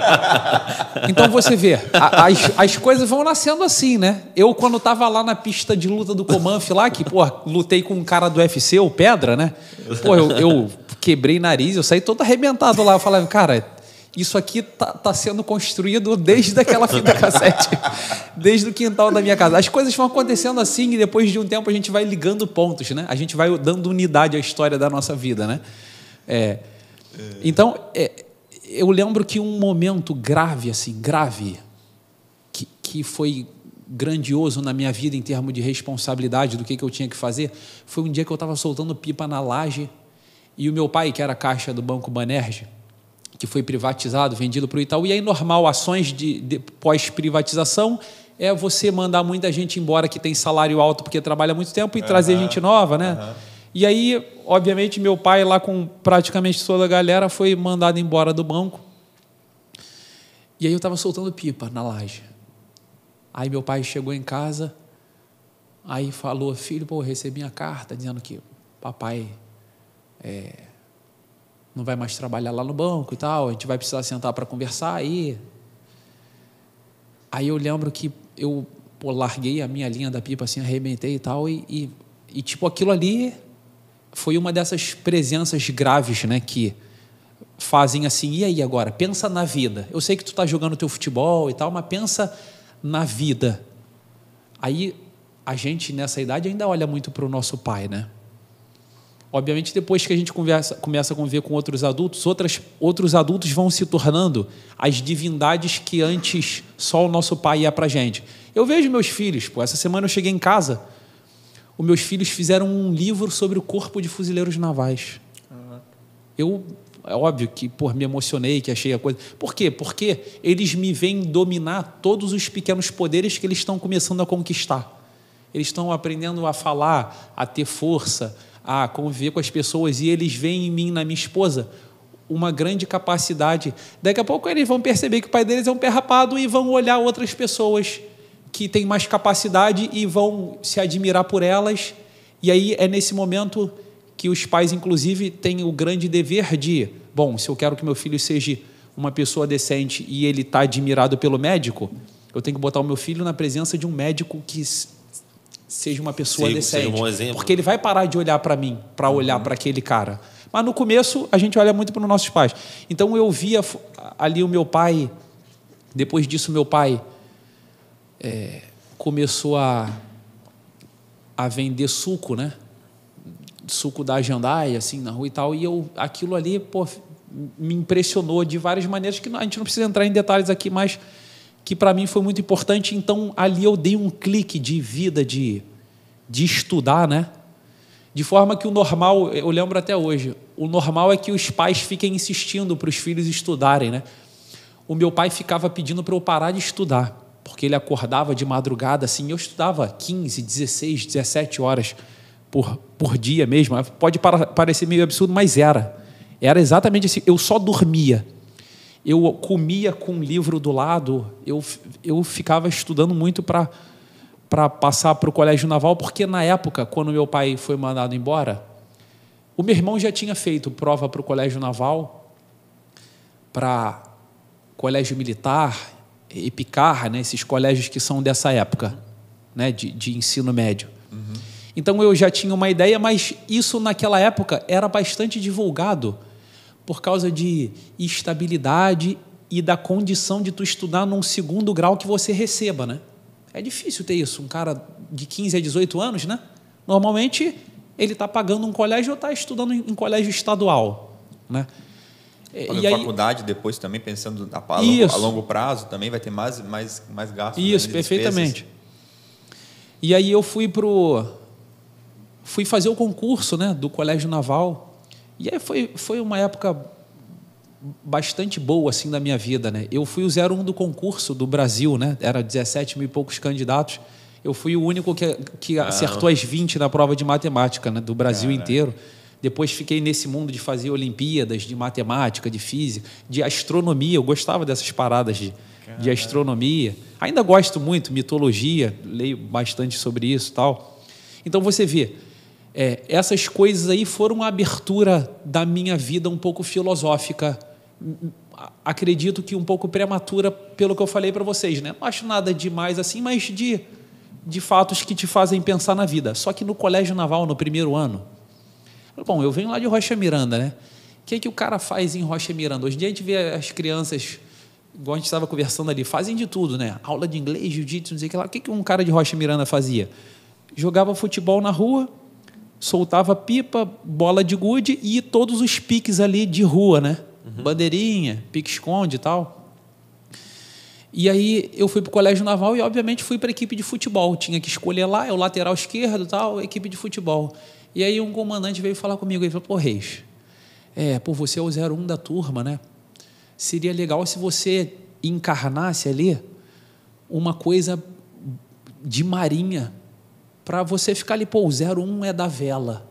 então você vê, a, as, as coisas vão nascendo assim, né? Eu, quando tava lá na pista de luta do Comanf lá, que, pô, lutei com um cara do UFC, o Pedra, né? Pô, eu, eu quebrei nariz, eu saí todo arrebentado lá. Eu falava, cara, isso aqui tá, tá sendo construído desde aquela fita cassete, desde o quintal da minha casa. As coisas vão acontecendo assim e depois de um tempo a gente vai ligando pontos, né? A gente vai dando unidade à história da nossa vida, né? É, é. então, é, eu lembro que um momento grave, assim, grave, que, que foi grandioso na minha vida em termos de responsabilidade do que, que eu tinha que fazer, foi um dia que eu estava soltando pipa na laje e o meu pai, que era caixa do Banco Banerje, que foi privatizado, vendido para o Itaú. E aí, normal, ações de, de pós-privatização é você mandar muita gente embora que tem salário alto porque trabalha muito tempo e uhum. trazer gente nova, né? Uhum. E aí, obviamente, meu pai, lá com praticamente toda a galera, foi mandado embora do banco. E aí eu estava soltando pipa na laje. Aí meu pai chegou em casa, aí falou, filho, pô, recebi a carta dizendo que papai é, não vai mais trabalhar lá no banco e tal, a gente vai precisar sentar para conversar aí. Aí eu lembro que eu pô, larguei a minha linha da pipa, assim, arrebentei e tal, e, e, e tipo, aquilo ali foi uma dessas presenças graves, né, que fazem assim, e aí agora? Pensa na vida. Eu sei que tu está jogando teu futebol e tal, mas pensa na vida. Aí a gente nessa idade ainda olha muito para o nosso pai, né? Obviamente, depois que a gente conversa, começa a conviver com outros adultos, outras, outros adultos vão se tornando as divindades que antes só o nosso pai ia é para gente. Eu vejo meus filhos, pô, essa semana eu cheguei em casa, os meus filhos fizeram um livro sobre o corpo de fuzileiros navais. Eu, é óbvio que, pô, me emocionei, que achei a coisa. Por quê? Porque eles me veem dominar todos os pequenos poderes que eles estão começando a conquistar. Eles estão aprendendo a falar, a ter força, a conviver com as pessoas e eles veem em mim, na minha esposa, uma grande capacidade. Daqui a pouco eles vão perceber que o pai deles é um pé rapado e vão olhar outras pessoas que têm mais capacidade e vão se admirar por elas. E aí é nesse momento que os pais, inclusive, têm o grande dever de: bom, se eu quero que meu filho seja uma pessoa decente e ele está admirado pelo médico, eu tenho que botar o meu filho na presença de um médico que seja uma pessoa Sim, decente. Um porque ele vai parar de olhar para mim, para uhum. olhar uhum. para aquele cara. Mas no começo, a gente olha muito para os nossos pais. Então eu via ali o meu pai, depois disso, meu pai é, começou a, a vender suco, né? Suco da Jandai, assim, na rua e tal. E eu, aquilo ali, pô, me impressionou de várias maneiras que a gente não precisa entrar em detalhes aqui, mas que para mim foi muito importante. Então, ali eu dei um clique de vida, de, de estudar, né? De forma que o normal, eu lembro até hoje, o normal é que os pais fiquem insistindo para os filhos estudarem, né? O meu pai ficava pedindo para eu parar de estudar, porque ele acordava de madrugada assim, eu estudava 15, 16, 17 horas por, por dia mesmo. Pode parecer meio absurdo, mas era. Era exatamente assim, eu só dormia eu comia com um livro do lado, eu, eu ficava estudando muito para para passar para o colégio naval, porque na época, quando meu pai foi mandado embora, o meu irmão já tinha feito prova para o colégio naval, para colégio militar, Epicarra, né, esses colégios que são dessa época, né, de, de ensino médio. Uhum. Então eu já tinha uma ideia, mas isso naquela época era bastante divulgado por causa de estabilidade e da condição de tu estudar num segundo grau que você receba, né? É difícil ter isso. Um cara de 15 a 18 anos, né? Normalmente ele está pagando um colégio ou está estudando em colégio estadual, né? Pagando e aí, faculdade depois também, pensando a, a, isso, longo, a, longo, prazo, também vai ter mais, mais, mais gastos. Né, isso, né, perfeitamente. E aí eu fui pro fui fazer o concurso né, do Colégio Naval e aí foi, foi uma época bastante boa assim da minha vida, né? Eu fui o 01 do concurso do Brasil, né? Era 17 mil e poucos candidatos. Eu fui o único que, que ah. acertou as 20 na prova de matemática, né? Do Brasil inteiro. Depois fiquei nesse mundo de fazer Olimpíadas, de matemática, de física, de astronomia. Eu gostava dessas paradas de, de astronomia. Ainda gosto muito, mitologia, leio bastante sobre isso tal. Então você vê, é, essas coisas aí foram uma abertura da minha vida um pouco filosófica, acredito que um pouco prematura pelo que eu falei para vocês, né? Não acho nada demais assim, mas de, de fatos que te fazem pensar na vida. Só que no colégio naval, no primeiro ano, bom, eu venho lá de Rocha Miranda, né? O que, é que o cara faz em Rocha Miranda? Hoje em dia a gente vê as crianças, igual a gente estava conversando ali, fazem de tudo, né? Aula de inglês, jiu-jitsu, não sei o que lá. O que, é que um cara de Rocha Miranda fazia? Jogava futebol na rua, soltava pipa, bola de gude e todos os piques ali de rua, né? Uhum. Bandeirinha, pique-esconde e tal. E aí eu fui para o Colégio Naval e, obviamente, fui para a equipe de futebol. Tinha que escolher lá, é o lateral esquerdo tal, equipe de futebol. E aí um comandante veio falar comigo, ele falou, pô, Reis, é, pô, você é o 01 da turma, né? Seria legal se você encarnasse ali uma coisa de marinha para você ficar ali, pô, o 01 é da vela.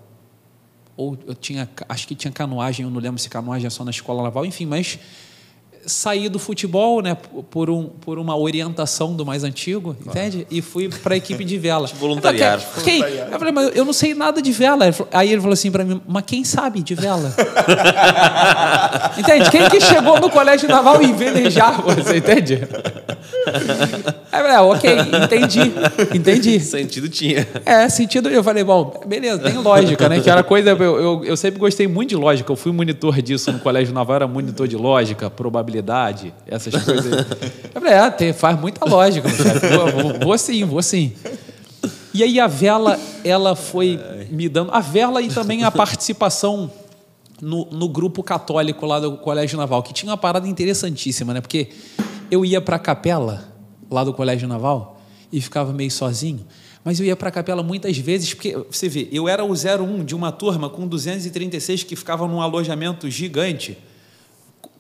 Ou eu tinha, acho que tinha canoagem, eu não lembro se canoagem é só na escola naval, enfim, mas saí do futebol, né, por, um, por uma orientação do mais antigo, entende? E fui para a equipe de vela. Tipo voluntariado. Eu Eu falei, mas eu não sei nada de vela. Aí ele falou assim para mim, mas quem sabe de vela? entende? Quem que chegou no colégio naval e velejar, você entende? Aí eu falei, ah, ok, entendi, entendi. Sentido tinha. É, sentido. Eu falei, bom, beleza, tem lógica, né? Que era coisa. Eu, eu, eu sempre gostei muito de lógica. Eu fui monitor disso no Colégio Naval, era monitor de lógica, probabilidade, essas coisas. É, Eu falei, ah, tem, faz muita lógica, Vou, vou, vou sim, vou sim. E aí a vela, ela foi me dando. A vela e também a participação no, no, grupo católico lá do Colégio Naval, que tinha uma parada interessantíssima, né? Porque eu ia para a capela, lá do Colégio Naval, e ficava meio sozinho. Mas eu ia para a capela muitas vezes, porque você vê, eu era o 01 de uma turma com 236 que ficavam num alojamento gigante,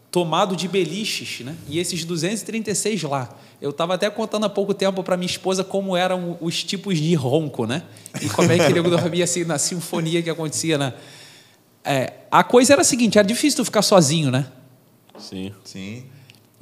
tomado de beliches, né? E esses 236 lá. Eu estava até contando há pouco tempo para minha esposa como eram os tipos de ronco, né? E como é que ele dormia assim na sinfonia que acontecia na. Né? É, a coisa era a seguinte, era difícil tu ficar sozinho, né? Sim. Sim.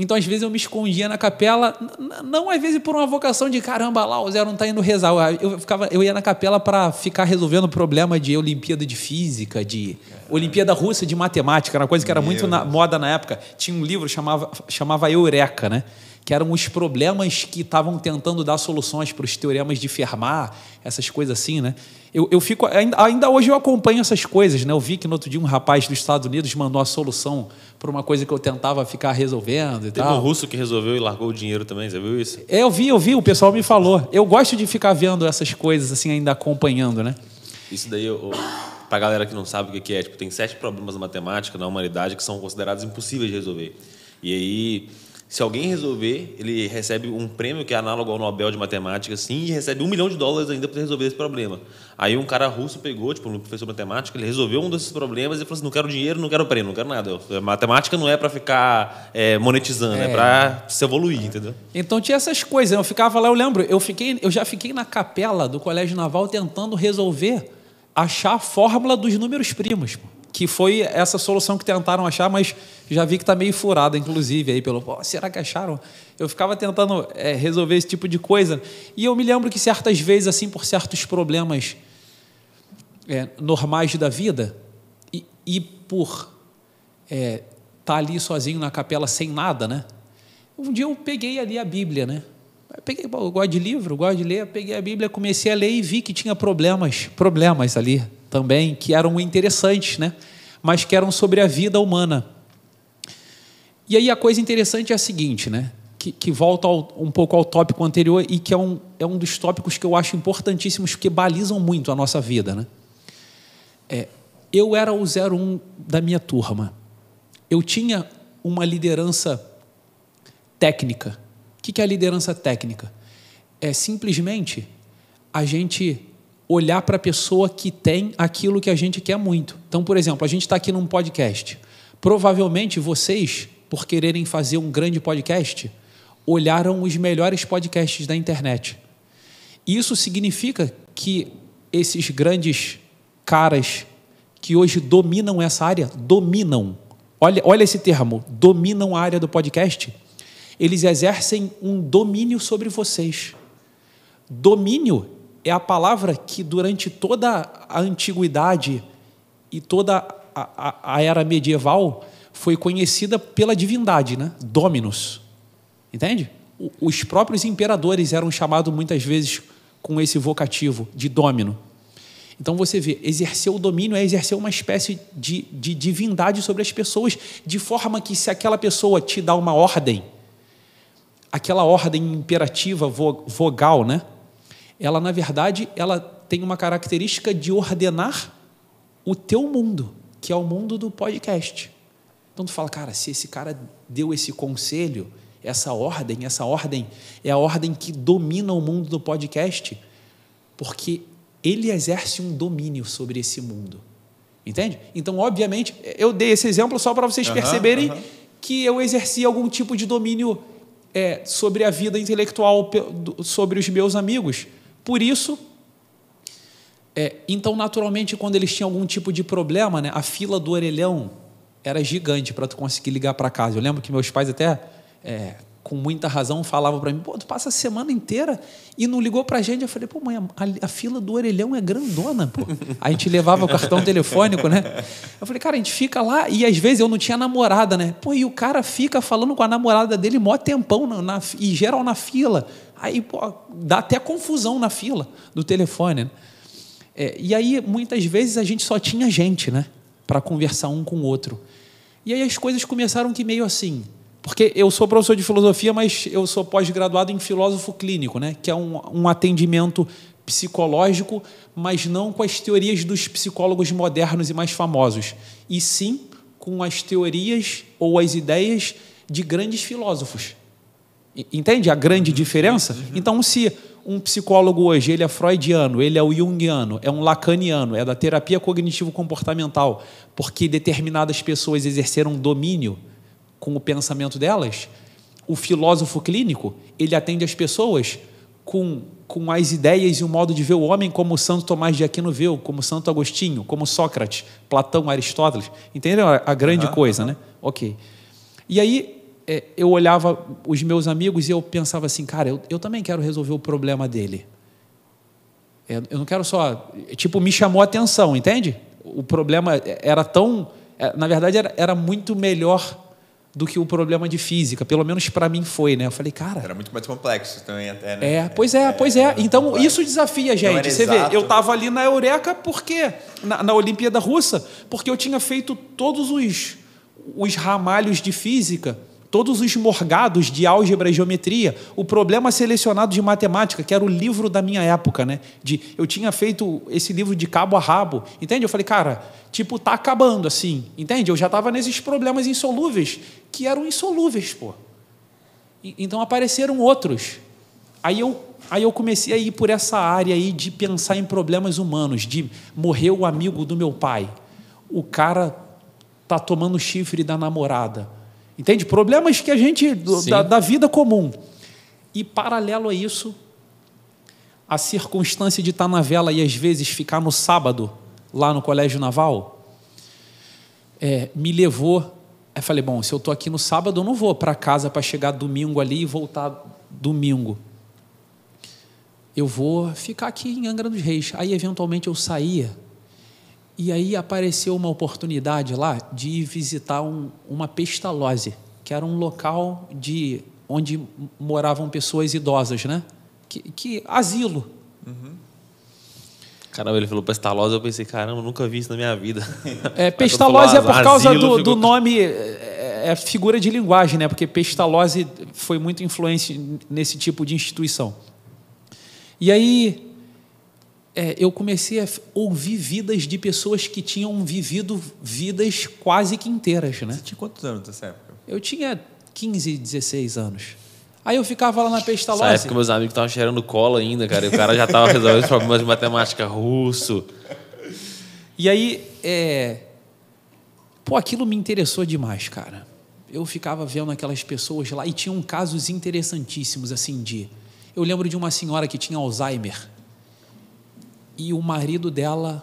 Então, às vezes, eu me escondia na capela, não às vezes por uma vocação de caramba, lá o Zé não está indo rezar. Eu, ficava, eu ia na capela para ficar resolvendo o problema de Olimpíada de Física, de Olimpíada Russa de Matemática, era uma coisa que era Meu muito na, moda na época. Tinha um livro chamava chamava Eureka, né? que eram os problemas que estavam tentando dar soluções para os teoremas de Fermat, essas coisas assim, né? Eu, eu fico ainda, ainda, hoje eu acompanho essas coisas, né? Eu vi que no outro dia um rapaz dos Estados Unidos mandou a solução para uma coisa que eu tentava ficar resolvendo e Teve tal. Teve um russo que resolveu e largou o dinheiro também, você viu isso? É, Eu vi, eu vi, o pessoal me falou. Eu gosto de ficar vendo essas coisas assim ainda acompanhando, né? Isso daí eu, eu para a galera que não sabe o que é, tipo, tem sete problemas na matemática na humanidade que são considerados impossíveis de resolver. E aí se alguém resolver, ele recebe um prêmio que é análogo ao Nobel de Matemática, assim, e recebe um milhão de dólares ainda para resolver esse problema. Aí um cara russo pegou, tipo, um professor de matemática, ele resolveu um desses problemas e falou assim: não quero dinheiro, não quero prêmio, não quero nada. Matemática não é para ficar é, monetizando, é, é para se evoluir, entendeu? Então tinha essas coisas. Eu ficava lá, eu lembro, eu, fiquei, eu já fiquei na capela do Colégio Naval tentando resolver, achar a fórmula dos números primos. Pô que foi essa solução que tentaram achar, mas já vi que está meio furada, inclusive, aí pelo. será que acharam? Eu ficava tentando é, resolver esse tipo de coisa. E eu me lembro que certas vezes, assim, por certos problemas é, normais da vida, e, e por estar eh, é, tá ali sozinho na capela sem nada, né? Um dia eu peguei ali a Bíblia, né? Eu, peguei, eu gosto de livro, gosto de ler, peguei a Bíblia, comecei a ler e vi que tinha problemas, problemas ali também, que eram interessantes, né? mas que eram sobre a vida humana. E aí a coisa interessante é a seguinte, né? que, que volta ao, um pouco ao tópico anterior e que é um, é um dos tópicos que eu acho importantíssimos, porque balizam muito a nossa vida. Né? É, eu era o 01 da minha turma. Eu tinha uma liderança técnica. O que é a liderança técnica? É simplesmente a gente olhar para a pessoa que tem aquilo que a gente quer muito. Então, por exemplo, a gente está aqui num podcast. Provavelmente vocês, por quererem fazer um grande podcast, olharam os melhores podcasts da internet. Isso significa que esses grandes caras que hoje dominam essa área, dominam. Olha, olha esse termo, dominam a área do podcast. Eles exercem um domínio sobre vocês. Domínio é a palavra que durante toda a antiguidade e toda a, a, a era medieval foi conhecida pela divindade, né? Dominus. Entende? os próprios imperadores eram chamados muitas vezes com esse vocativo de domino. Então você vê, exercer o domínio é exercer uma espécie de, de divindade sobre as pessoas, de forma que se aquela pessoa te dá uma ordem, aquela ordem imperativa vogal, né? ela na verdade ela tem uma característica de ordenar o teu mundo, que é o mundo do podcast. Então tu fala, cara, se esse cara deu esse conselho, essa ordem, essa ordem é a ordem que domina o mundo do podcast, porque ele exerce um domínio sobre esse mundo. Entende? Então, obviamente, eu dei esse exemplo só para vocês uhum, perceberem uhum. que eu exerci algum tipo de domínio é, sobre a vida intelectual, sobre os meus amigos. Por isso, é, então, naturalmente, quando eles tinham algum tipo de problema, né, a fila do orelhão era gigante para tu conseguir ligar para casa. Eu lembro que meus pais até, é, com muita razão, falavam para mim, pô, tu passa a semana inteira e não ligou para a gente. Eu falei, pô, mãe, a, a, fila do orelhão é grandona, pô. A gente levava o cartão telefônico, né? Eu falei, cara, a gente fica lá e às vezes eu não tinha namorada, né? Pô, e o cara fica falando com a namorada dele mó tempão na, na, e geral na fila. Aí pô, dá até confusão na fila do telefone. Né? É, e aí, muitas vezes, a gente só tinha gente né, para conversar um com o outro. E aí as coisas começaram que meio assim. Porque eu sou professor de filosofia, mas eu sou pós-graduado em filósofo clínico, né? que é um, um atendimento psicológico, mas não com as teorias dos psicólogos modernos e mais famosos, e sim com as teorias ou as ideias de grandes filósofos Entende a grande diferença? Uhum. Então, se um psicólogo hoje ele é freudiano, ele é o jungiano, é um lacaniano, é da terapia cognitivo-comportamental, porque determinadas pessoas exerceram domínio com o pensamento delas, o filósofo clínico ele atende as pessoas com, com as ideias e o modo de ver o homem como Santo Tomás de Aquino viu, como Santo Agostinho, como Sócrates, Platão, Aristóteles. Entenderam a grande uhum, coisa, uhum. né? Ok. E aí, é, eu olhava os meus amigos e eu pensava assim, cara, eu, eu também quero resolver o problema dele. É, eu não quero só. É, tipo, me chamou a atenção, entende? O problema é, era tão. É, na verdade, era, era muito melhor do que o problema de física. Pelo menos para mim foi, né? Eu falei, cara. Era muito mais complexo também, então, até, né? É, pois é, pois é. então, complexo. isso desafia a então, gente. Você exato. vê, eu estava ali na Eureka porque. Na, na Olimpíada Russa, porque eu tinha feito todos os, os ramalhos de física todos os morgados de álgebra e geometria, o problema selecionado de matemática, que era o livro da minha época, né? De, eu tinha feito esse livro de cabo a rabo, entende? Eu falei, cara, tipo, tá acabando assim, entende? Eu já estava nesses problemas insolúveis, que eram insolúveis, pô. E, então apareceram outros. Aí eu, aí eu comecei a ir por essa área aí de pensar em problemas humanos, de morreu o amigo do meu pai, o cara tá tomando chifre da namorada Entende? Problemas que a gente. da, da vida comum. E paralelo a isso, a circunstância de estar na vela e às vezes ficar no sábado lá no colégio naval é, me levou. Eu falei, bom, se eu estou aqui no sábado, eu não vou para casa para chegar domingo ali e voltar domingo. Eu vou ficar aqui em Angra dos Reis. Aí, eventualmente, eu saía e aí apareceu uma oportunidade lá de ir visitar um, uma pestalose, que era um local de onde moravam pessoas idosas, né? Que, que asilo. Uhum. Caramba, ele falou pestalose, eu pensei, caramba, nunca vi isso na minha vida. É, pestalose falou, é por causa do, do, nome, é, é, é figura de linguagem, né? Porque pestalose foi muito influente nesse tipo de instituição. E aí é, eu comecei a ouvir vidas de pessoas que tinham vivido vidas quase que inteiras, né? Você tinha quantos anos nessa época? Eu tinha 15, 16 anos. Aí eu ficava lá na Pestalozzi. Sabe que meus amigos estavam cheirando cola ainda, cara. E o cara já estava resolvendo problemas de matemática russo. E aí, é... pô, aquilo me interessou demais, cara. Eu ficava vendo aquelas pessoas lá e tinham casos interessantíssimos, assim, de... Eu lembro de uma senhora que tinha Alzheimer e o marido dela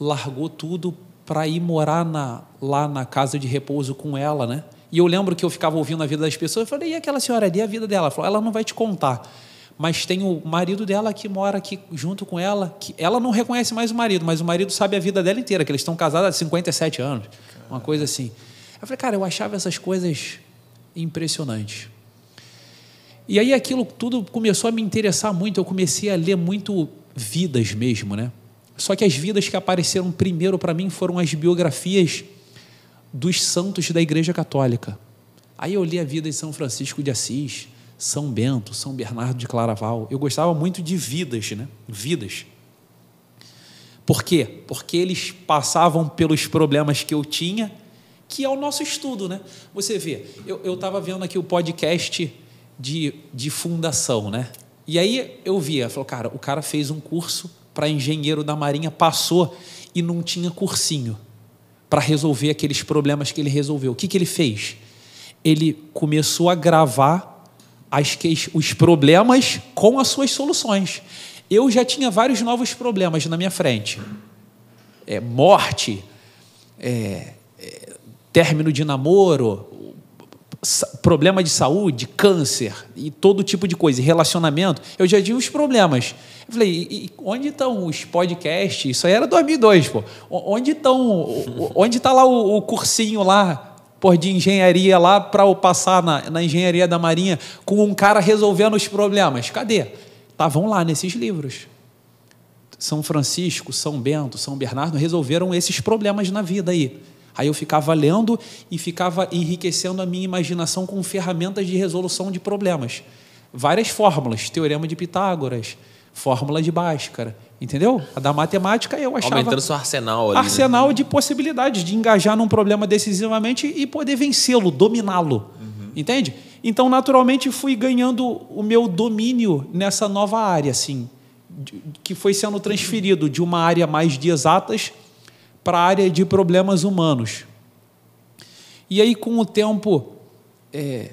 largou tudo para ir morar na, lá na casa de repouso com ela, né? E eu lembro que eu ficava ouvindo a vida das pessoas, eu falei, e aquela senhora ali, a vida dela? Ela falou, ela não vai te contar. Mas tem o marido dela que mora aqui junto com ela, que ela não reconhece mais o marido, mas o marido sabe a vida dela inteira, que eles estão casados há 57 anos, uma coisa assim. Eu falei, cara, eu achava essas coisas impressionantes. E aí aquilo tudo começou a me interessar muito, eu comecei a ler muito vidas mesmo, né? Só que as vidas que apareceram primeiro para mim foram as biografias dos santos da Igreja Católica. Aí eu li a vida de São Francisco de Assis, São Bento, São Bernardo de Claraval. Eu gostava muito de vidas, né? Vidas. Por quê? Porque eles passavam pelos problemas que eu tinha, que é o nosso estudo, né? Você vê, eu estava vendo aqui o podcast de, de fundação, né? E aí eu via, falou, cara, o cara fez um curso para engenheiro da Marinha, passou e não tinha cursinho para resolver aqueles problemas que ele resolveu. O que, que ele fez? Ele começou a gravar as, os problemas com as suas soluções. Eu já tinha vários novos problemas na minha frente. É, morte, é, é, término de namoro, problema de saúde, câncer e todo tipo de coisa, relacionamento, eu já tinha os problemas. Eu falei, e, e onde estão os podcasts? Isso aí era 2002, pô. Onde estão, onde está lá o, o, cursinho lá, por de engenharia lá para eu passar na, na engenharia da Marinha com um cara resolvendo os problemas? Cadê? Estavam lá nesses livros. São Francisco, São Bento, São Bernardo resolveram esses problemas na vida aí. Aí eu ficava lendo e ficava enriquecendo a minha imaginação com ferramentas de resolução de problemas. Várias fórmulas, teorema de Pitágoras, fórmula de Bhaskara, entendeu? A da matemática eu achava... Aumentando seu arsenal ali. Né? Arsenal né? de possibilidades de engajar num problema decisivamente e poder vencê-lo, dominá-lo, uhum. entende? Então, naturalmente, fui ganhando o meu domínio nessa nova área, assim, que foi sendo transferido de uma área mais de exatas para a área de problemas humanos. E aí, com o tempo, é,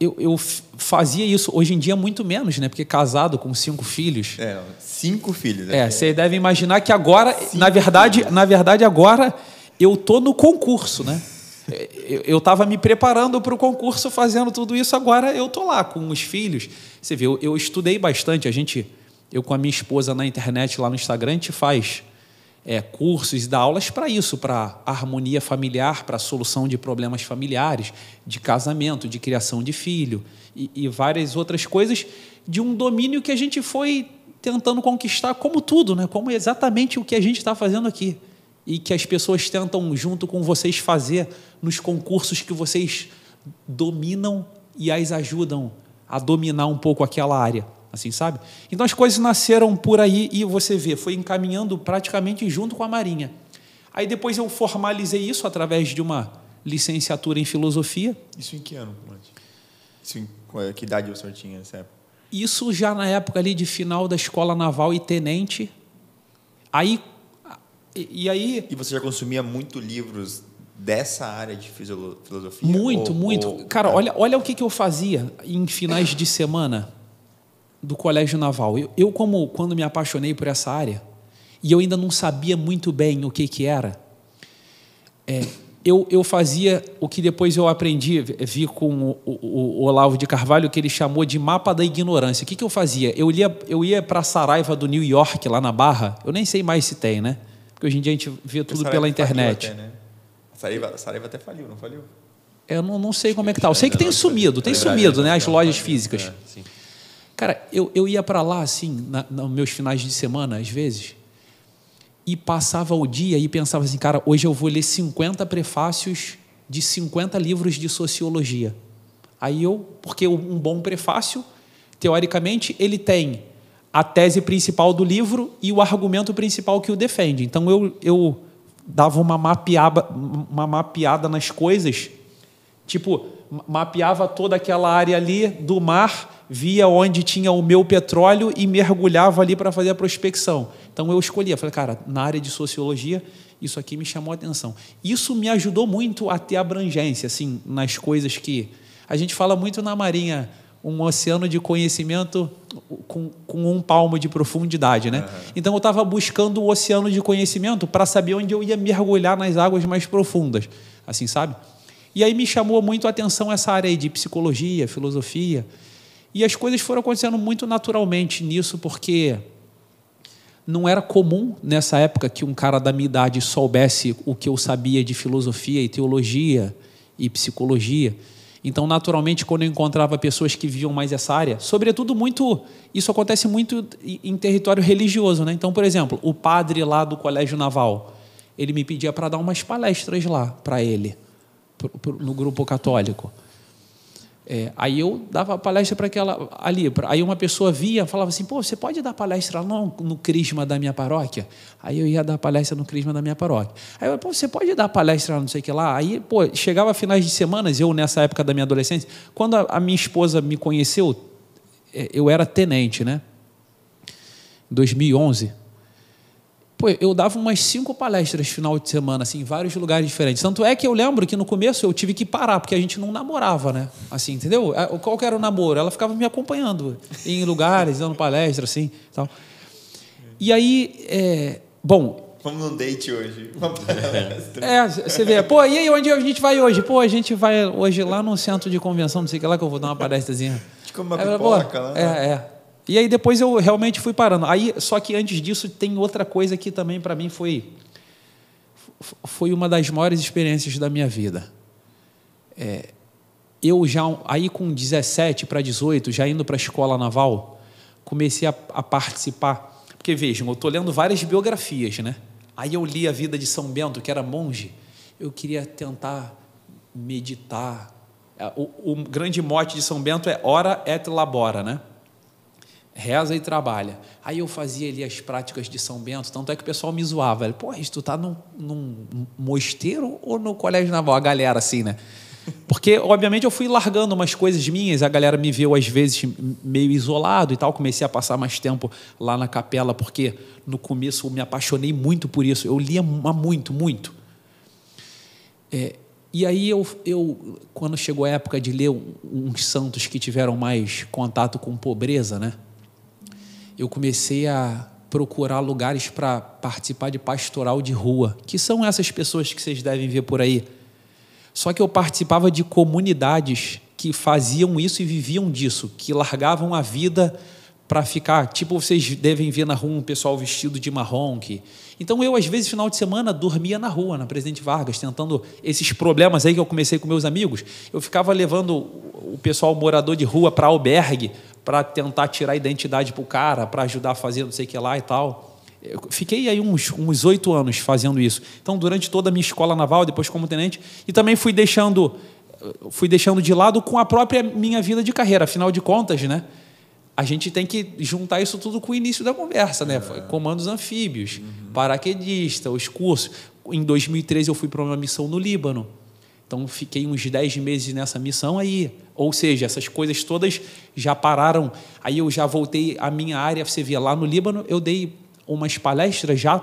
eu, eu, fazia isso. Hoje em dia, muito menos, né? Porque casado com cinco filhos. É, cinco filhos. É, é. você é. deve imaginar que agora, cinco na verdade, filhos. na verdade, agora eu tô no concurso, né? É, eu estava me preparando para o concurso, fazendo tudo isso. Agora eu tô lá com os filhos. Você viu? eu, eu estudei bastante. A gente, eu com a minha esposa na internet, lá no Instagram, a gente faz é, cursos e dá aulas para isso, para harmonia familiar, para solução de problemas familiares, de casamento, de criação de filho e, e várias outras coisas de um domínio que a gente foi tentando conquistar como tudo, né? como exatamente o que a gente está fazendo aqui e que as pessoas tentam junto com vocês fazer nos concursos que vocês dominam e as ajudam a dominar um pouco aquela área assim, sabe? Então as coisas nasceram por aí e você vê, foi encaminhando praticamente junto com a Marinha. Aí depois eu formalizei isso através de uma licenciatura em filosofia. Isso em que ano, Isso em que idade você tinha nessa época? Isso já na época ali de final da escola naval e tenente. Aí e, e aí E você já consumia muito livros dessa área de filosofia? Muito, ou, muito. Ou... Cara, é. olha, olha o que, que eu fazia em finais de semana do colégio naval. Eu, eu, como quando me apaixonei por essa área, e eu ainda não sabia muito bem o que, que era, é, eu, eu fazia o que depois eu aprendi, vi com o, o, o, Olavo de Carvalho, que ele chamou de mapa da ignorância. O que, que eu fazia? Eu, lia, eu ia para a Saraiva do New York, lá na Barra, eu nem sei mais se tem, né? Porque hoje em dia a gente vê tudo pela internet. Até, né? a, Saraiva, a Saraiva até faliu, não faliu? Eu não, não sei como é que tá. Eu é, sei que tem sumido, tem é, sumido, é, né? As lojas físicas. sim. Cara, eu, eu ia para lá, assim, nos meus finais de semana, às vezes, e passava o dia e pensava assim, cara, hoje eu vou ler 50 prefácios de 50 livros de sociologia. Aí eu, porque um bom prefácio, teoricamente, ele tem a tese principal do livro e o argumento principal que o defende. Então eu, eu dava uma, mapeaba, uma mapeada nas coisas, tipo, mapeava toda aquela área ali do mar, via onde tinha o meu petróleo e mergulhava ali para fazer a prospecção. Então eu escolhia, falei, cara, na área de sociologia, isso aqui me chamou a atenção. Isso me ajudou muito a ter abrangência, assim, nas coisas que. A gente fala muito na Marinha, um oceano de conhecimento com, com um palmo de profundidade, né? Uhum. Então eu estava buscando o oceano de conhecimento para saber onde eu ia mergulhar nas águas mais profundas, assim, sabe? E aí me chamou muito a atenção essa área de psicologia, filosofia. E as coisas foram acontecendo muito naturalmente nisso, porque não era comum nessa época que um cara da minha idade soubesse o que eu sabia de filosofia e teologia e psicologia. Então, naturalmente, quando eu encontrava pessoas que viviam mais essa área, sobretudo muito, isso acontece muito em território religioso, né? Então, por exemplo, o padre lá do Colégio Naval, ele me pedia para dar umas palestras lá para ele no grupo católico. É, aí eu dava palestra para aquela ali. Pra, aí uma pessoa via, falava assim: pô, você pode dar palestra lá no, crisma da minha paróquia? Aí eu ia dar palestra no crisma da minha paróquia. Aí eu, pô, você pode dar palestra lá, não sei o que lá? Aí, pô, chegava finais de semanas, eu nessa época da minha adolescência, quando a, a minha esposa me conheceu, é, eu era tenente, né? 2011. Pô, eu dava umas cinco palestras final de semana, assim, em vários lugares diferentes. Tanto é que eu lembro que no começo eu tive que parar, porque a gente não namorava, né? Assim, entendeu? Qual que era o namoro? Ela ficava me acompanhando em lugares, dando palestra, assim, tal. E aí, é, bom, Vamos num date hoje. É, você vê. Pô, e aí, onde a gente vai hoje? Pô, a gente vai hoje lá no centro de convenção, não sei o que lá, que eu vou dar uma palestrazinha. Tipo uma aí, pipoca lá. É, né? é. E aí depois eu realmente fui parando. Aí, só que antes disso tem outra coisa que também para mim foi foi uma das maiores experiências da minha vida. É, eu já aí com 17 para 18, já indo para a escola naval, comecei a, a participar. Porque vejam, eu estou lendo várias biografias, né? Aí eu li a vida de São Bento, que era monge. Eu queria tentar meditar. É, o, o grande mote de São Bento é ora et labora, né? reza e trabalha. Aí eu fazia ali as práticas de São Bento, tanto é que o pessoal me zoava. Ele, Pô, tu tá num, num mosteiro ou no colégio naval? A galera, assim, né? Porque, obviamente, eu fui largando umas coisas minhas, a galera me viu, às vezes, meio isolado e tal. Comecei a passar mais tempo lá na capela, porque no começo eu me apaixonei muito por isso. Eu lia muito, muito. É, e aí, eu, eu, quando chegou a época de ler uns santos que tiveram mais contato com pobreza, né? eu comecei a procurar lugares para participar de pastoral de rua, que são essas pessoas que vocês devem ver por aí. Só que eu participava de comunidades que faziam isso e viviam disso, que largavam a vida para ficar, tipo, vocês devem ver na rua um pessoal vestido de marrom que. Então eu às vezes final de semana dormia na rua, na Presidente Vargas, tentando esses problemas aí que eu comecei com meus amigos. Eu ficava levando o pessoal morador de rua para albergue para tentar tirar a identidade para o cara, para ajudar a fazer não sei o que lá e tal. Eu fiquei aí uns oito anos fazendo isso. Então, durante toda a minha escola naval, depois como tenente, e também fui deixando, fui deixando de lado com a própria minha vida de carreira. Afinal de contas, né? a gente tem que juntar isso tudo com o início da conversa, né? É. Comandos anfíbios, uhum. paraquedista, os cursos. Em 2013 eu fui para uma missão no Líbano. Então fiquei uns 10 meses nessa missão aí. Ou seja, essas coisas todas já pararam. Aí eu já voltei à minha área, você via lá no Líbano, eu dei umas palestras já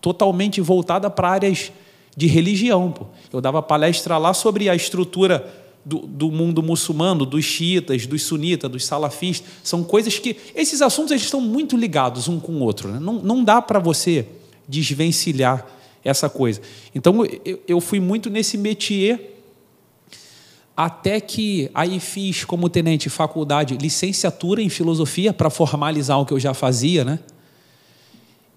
totalmente voltada para áreas de religião. Pô. Eu dava palestra lá sobre a estrutura do, do mundo muçulmano, dos xiitas, dos sunitas, dos salafistas. São coisas que. Esses assuntos eles estão muito ligados um com o outro. Né? Não, não dá para você desvencilhar essa coisa. Então, eu, fui muito nesse métier até que aí fiz como tenente faculdade, licenciatura em filosofia para formalizar o que eu já fazia, né?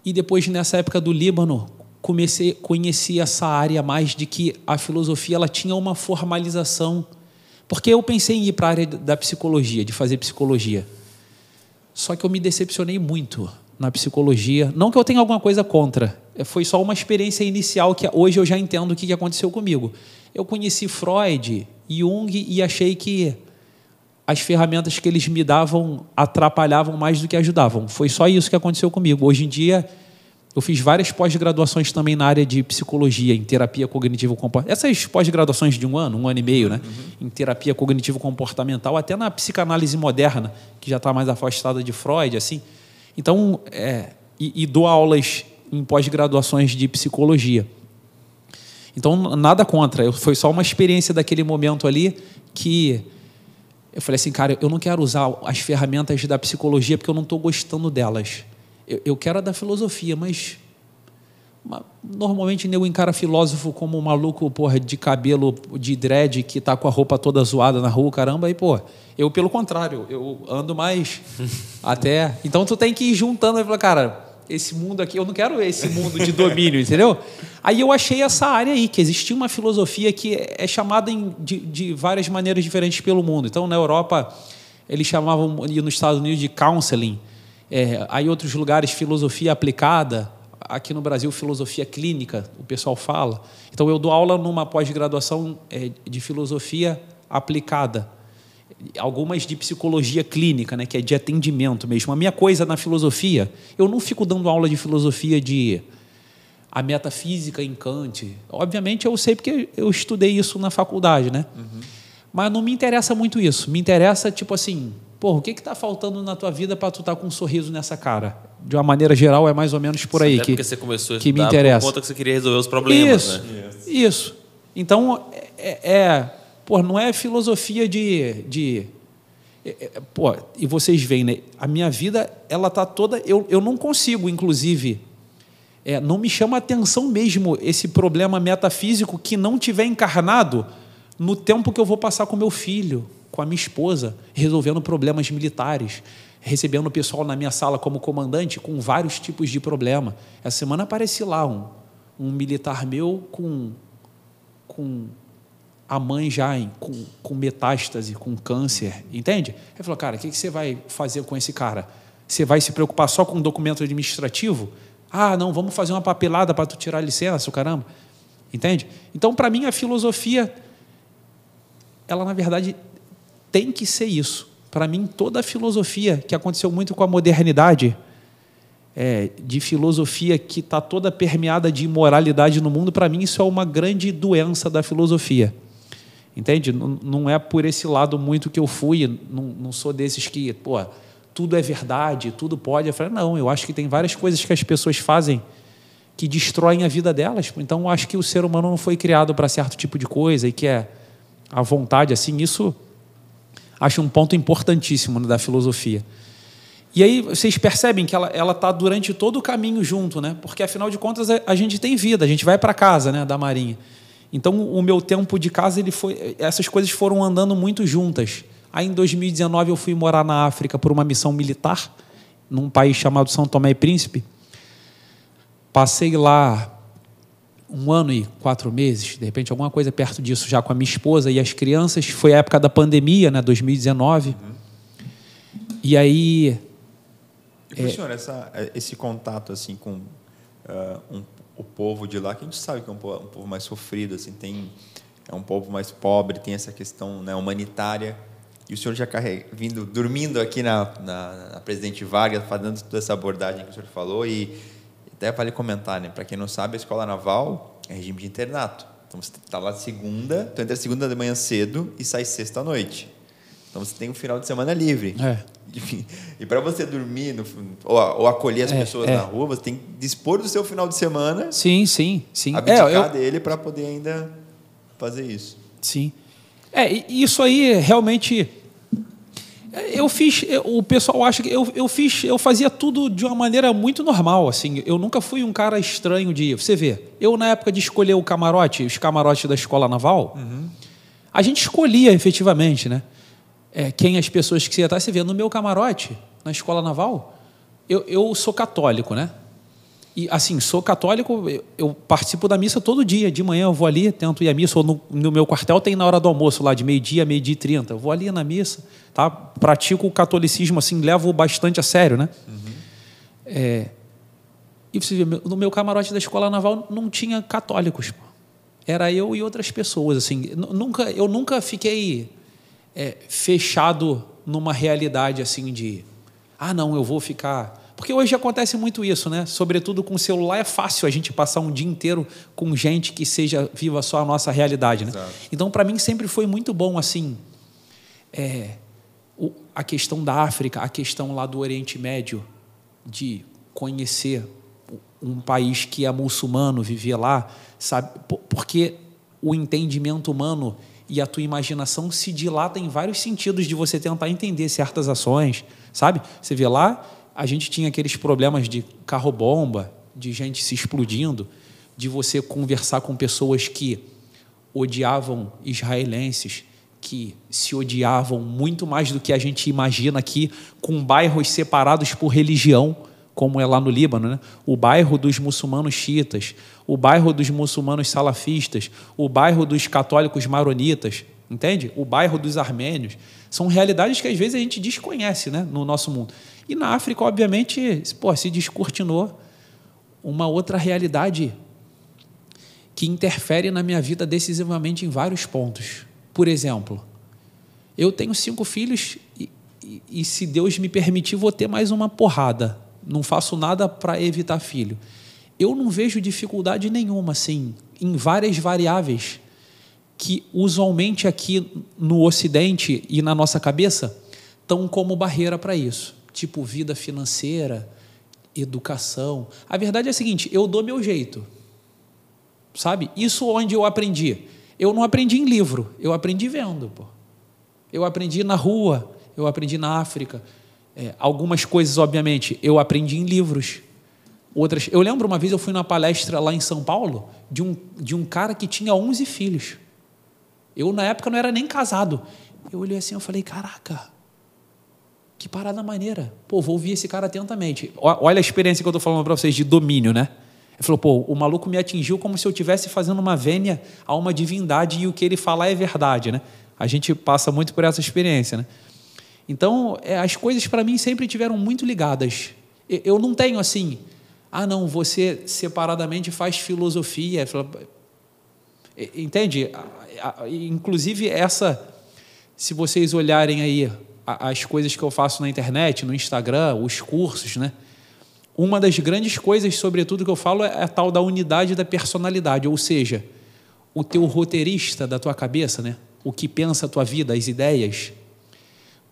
E depois nessa época do Líbano, comecei conheci essa área mais de que a filosofia ela tinha uma formalização, porque eu pensei em ir para a área da psicologia, de fazer psicologia. Só que eu me decepcionei muito na psicologia. Não que eu tenha alguma coisa contra, é, foi só uma experiência inicial que hoje eu já entendo o que aconteceu comigo. Eu conheci Freud, Jung e achei que as ferramentas que eles me davam atrapalhavam mais do que ajudavam. Foi só isso que aconteceu comigo. Hoje em dia, eu fiz várias pós-graduações também na área de psicologia, em terapia cognitivo comportamental. Essas pós-graduações de um ano, um ano e meio, né? Uhum. Em terapia cognitivo comportamental, até na psicanálise moderna, que já está mais afastada de Freud, assim. Então, é, e, e dou aulas em pós-graduações de psicologia. Então, nada contra. Eu, foi só uma experiência daquele momento ali que eu falei assim, cara, eu não quero usar as ferramentas da psicologia porque eu não estou gostando delas. Eu, eu quero a da filosofia, mas Normalmente eu encara filósofo como um maluco, porra, de cabelo de dread que tá com a roupa toda zoada na rua, caramba, e pô, eu pelo contrário, eu ando mais até. Então tu tem que ir juntando e falar, cara, esse mundo aqui, eu não quero esse mundo de domínio, entendeu? Aí eu achei essa área aí, que existia uma filosofia que é chamada em, de, de várias maneiras diferentes pelo mundo. Então na Europa eles chamavam, e nos Estados Unidos, de counseling, é, aí outros lugares, filosofia aplicada aqui no Brasil, filosofia clínica, o pessoal fala. Então, eu dou aula numa pós-graduação é, de filosofia aplicada. Algumas de psicologia clínica, né, que é de atendimento mesmo. A minha coisa na filosofia, eu não fico dando aula de filosofia de a metafísica em Kant. Obviamente, eu sei porque eu estudei isso na faculdade, né? Uhum. Mas não me interessa muito isso. Me interessa, tipo assim, Porra, o que está faltando na tua vida para tu estar tá com um sorriso nessa cara? De uma maneira geral, é mais ou menos por aí que, que, você começou a que me interessa. Por conta que você queria resolver os problemas. Isso. Né? Isso. Isso. Então, é, é, é pô, não é filosofia de. de é, é, pô, e vocês veem, né? A minha vida, ela tá toda. Eu, eu não consigo, inclusive. É, não me chama atenção mesmo esse problema metafísico que não tiver encarnado no tempo que eu vou passar com meu filho com a minha esposa, resolvendo problemas militares, recebendo o pessoal na minha sala como comandante com vários tipos de problema. Essa semana apareci lá um, um militar meu com, com a mãe já em, com, com metástase, com câncer, entende? Ele falou, cara, o que, que você vai fazer com esse cara? Você vai se preocupar só com um documento administrativo? Ah, não, vamos fazer uma papelada para tu tirar a licença, o caramba. Entende? Então, para mim, a filosofia, ela, na verdade, tem que ser isso. Para mim, toda a filosofia que aconteceu muito com a modernidade, é, de filosofia que está toda permeada de imoralidade no mundo, para mim isso é uma grande doença da filosofia. Entende? Não, não é por esse lado muito que eu fui, não, não sou desses que, pô, tudo é verdade, tudo pode. Eu falei, não, eu acho que tem várias coisas que as pessoas fazem que destroem a vida delas. Então, eu acho que o ser humano não foi criado para certo tipo de coisa e que é a vontade, assim, isso acho um ponto importantíssimo da filosofia. E aí vocês percebem que ela ela está durante todo o caminho junto, né? Porque afinal de contas a gente tem vida, a gente vai para casa, né, da Marinha. Então o meu tempo de casa ele foi, essas coisas foram andando muito juntas. Aí em 2019 eu fui morar na África por uma missão militar num país chamado São Tomé e Príncipe. Passei lá um ano e quatro meses, de repente alguma coisa perto disso, já com a minha esposa e as crianças. Foi a época da pandemia, né, 2019. Uhum. E aí... E para é, o senhor, essa, é, esse contato assim com uh, um, o povo de lá, que a gente sabe que é um povo, um povo mais sofrido, assim, tem, é um povo mais pobre, tem essa questão né, humanitária e o senhor já carrega, vindo, dormindo aqui na, na, na, Presidente Vargas, fazendo toda essa abordagem que o senhor falou e até vale comentar, né? Para quem não sabe, a escola naval é regime de internato. Então você está lá segunda, tu entra segunda de manhã cedo e sai sexta à noite. Então você tem um final de semana livre. É. e para você dormir no, ou, ou, acolher as é, pessoas é. na rua, você tem que dispor do seu final de semana. Sim, sim, sim. É, Abdicar eu... dele para poder ainda fazer isso. Sim. É, isso aí realmente eu fiz, eu, o pessoal acha que eu, eu fiz, eu fazia tudo de uma maneira muito normal, assim. Eu nunca fui um cara estranho de, você vê. Eu na época de escolher o camarote, os camarotes da escola naval, uhum. a gente escolhia efetivamente, né? É, quem as pessoas que você ia estar, você vê no meu camarote na escola naval, eu, eu sou católico, né? E assim, sou católico, eu, participo da missa todo dia. De manhã eu vou ali, tento ir à missa, ou no, no meu quartel tem na hora do almoço lá, de meio-dia, meio-dia e trinta. Vou ali na missa, tá? Pratico o catolicismo, assim, levo bastante a sério, né? Uhum. É, e você vê, no meu camarote da escola naval não tinha católicos. Pô. Era eu e outras pessoas, assim. Nunca, eu nunca fiquei é, fechado numa realidade assim de ah, não, eu vou ficar porque hoje acontece muito isso, né? Sobretudo com o celular é fácil a gente passar um dia inteiro com gente que seja viva só a nossa realidade, né? Exato. Então, para mim sempre foi muito bom assim é, o, a questão da África, a questão lá do Oriente Médio, de conhecer um país que é muçulmano, viver lá, sabe? Porque o entendimento humano e a tua imaginação se dilata em vários sentidos de você tentar entender certas ações, sabe? Você vê lá a gente tinha aqueles problemas de carro-bomba, de gente se explodindo, de você conversar com pessoas que odiavam israelenses, que se odiavam muito mais do que a gente imagina aqui, com bairros separados por religião, como é lá no Líbano, né? o bairro dos muçulmanos chiitas, o bairro dos muçulmanos salafistas, o bairro dos católicos maronitas, entende? O bairro dos armênios. São realidades que às vezes a gente desconhece né? no nosso mundo. E na África, obviamente, pô, se descortinou uma outra realidade que interfere na minha vida decisivamente em vários pontos. Por exemplo, eu tenho cinco filhos e, e, e se Deus me permitir, vou ter mais uma porrada. Não faço nada para evitar filho. Eu não vejo dificuldade nenhuma, assim, em várias variáveis que usualmente aqui no Ocidente e na nossa cabeça estão como barreira para isso tipo vida financeira, educação. A verdade é a seguinte: eu dou meu jeito. Sabe? Isso onde eu aprendi. Eu não aprendi em livro, eu aprendi vendo. Pô. Eu aprendi na rua, eu aprendi na África. É, algumas coisas, obviamente, eu aprendi em livros. Outras, eu lembro uma vez eu fui numa palestra lá em São Paulo de um, de um cara que tinha 11 filhos. Eu, na época, não era nem casado. Eu olhei assim, eu falei, caraca, que parada maneira. Pô, vou ouvir esse cara atentamente. Olha a experiência que eu estou falando para vocês de domínio, né? Ele falou, pô, o maluco me atingiu como se eu estivesse fazendo uma vênia a uma divindade e o que ele falar é verdade, né? A gente passa muito por essa experiência, né? Então, é, as coisas para mim sempre tiveram muito ligadas. Eu não tenho assim, ah, não, você separadamente faz filosofia. Entende? Inclusive, essa, se vocês olharem aí as coisas que eu faço na internet, no Instagram, os cursos, né? Uma das grandes coisas, sobretudo, que eu falo é a tal da unidade da personalidade, ou seja, o teu roteirista da tua cabeça, né? O que pensa a tua vida, as ideias,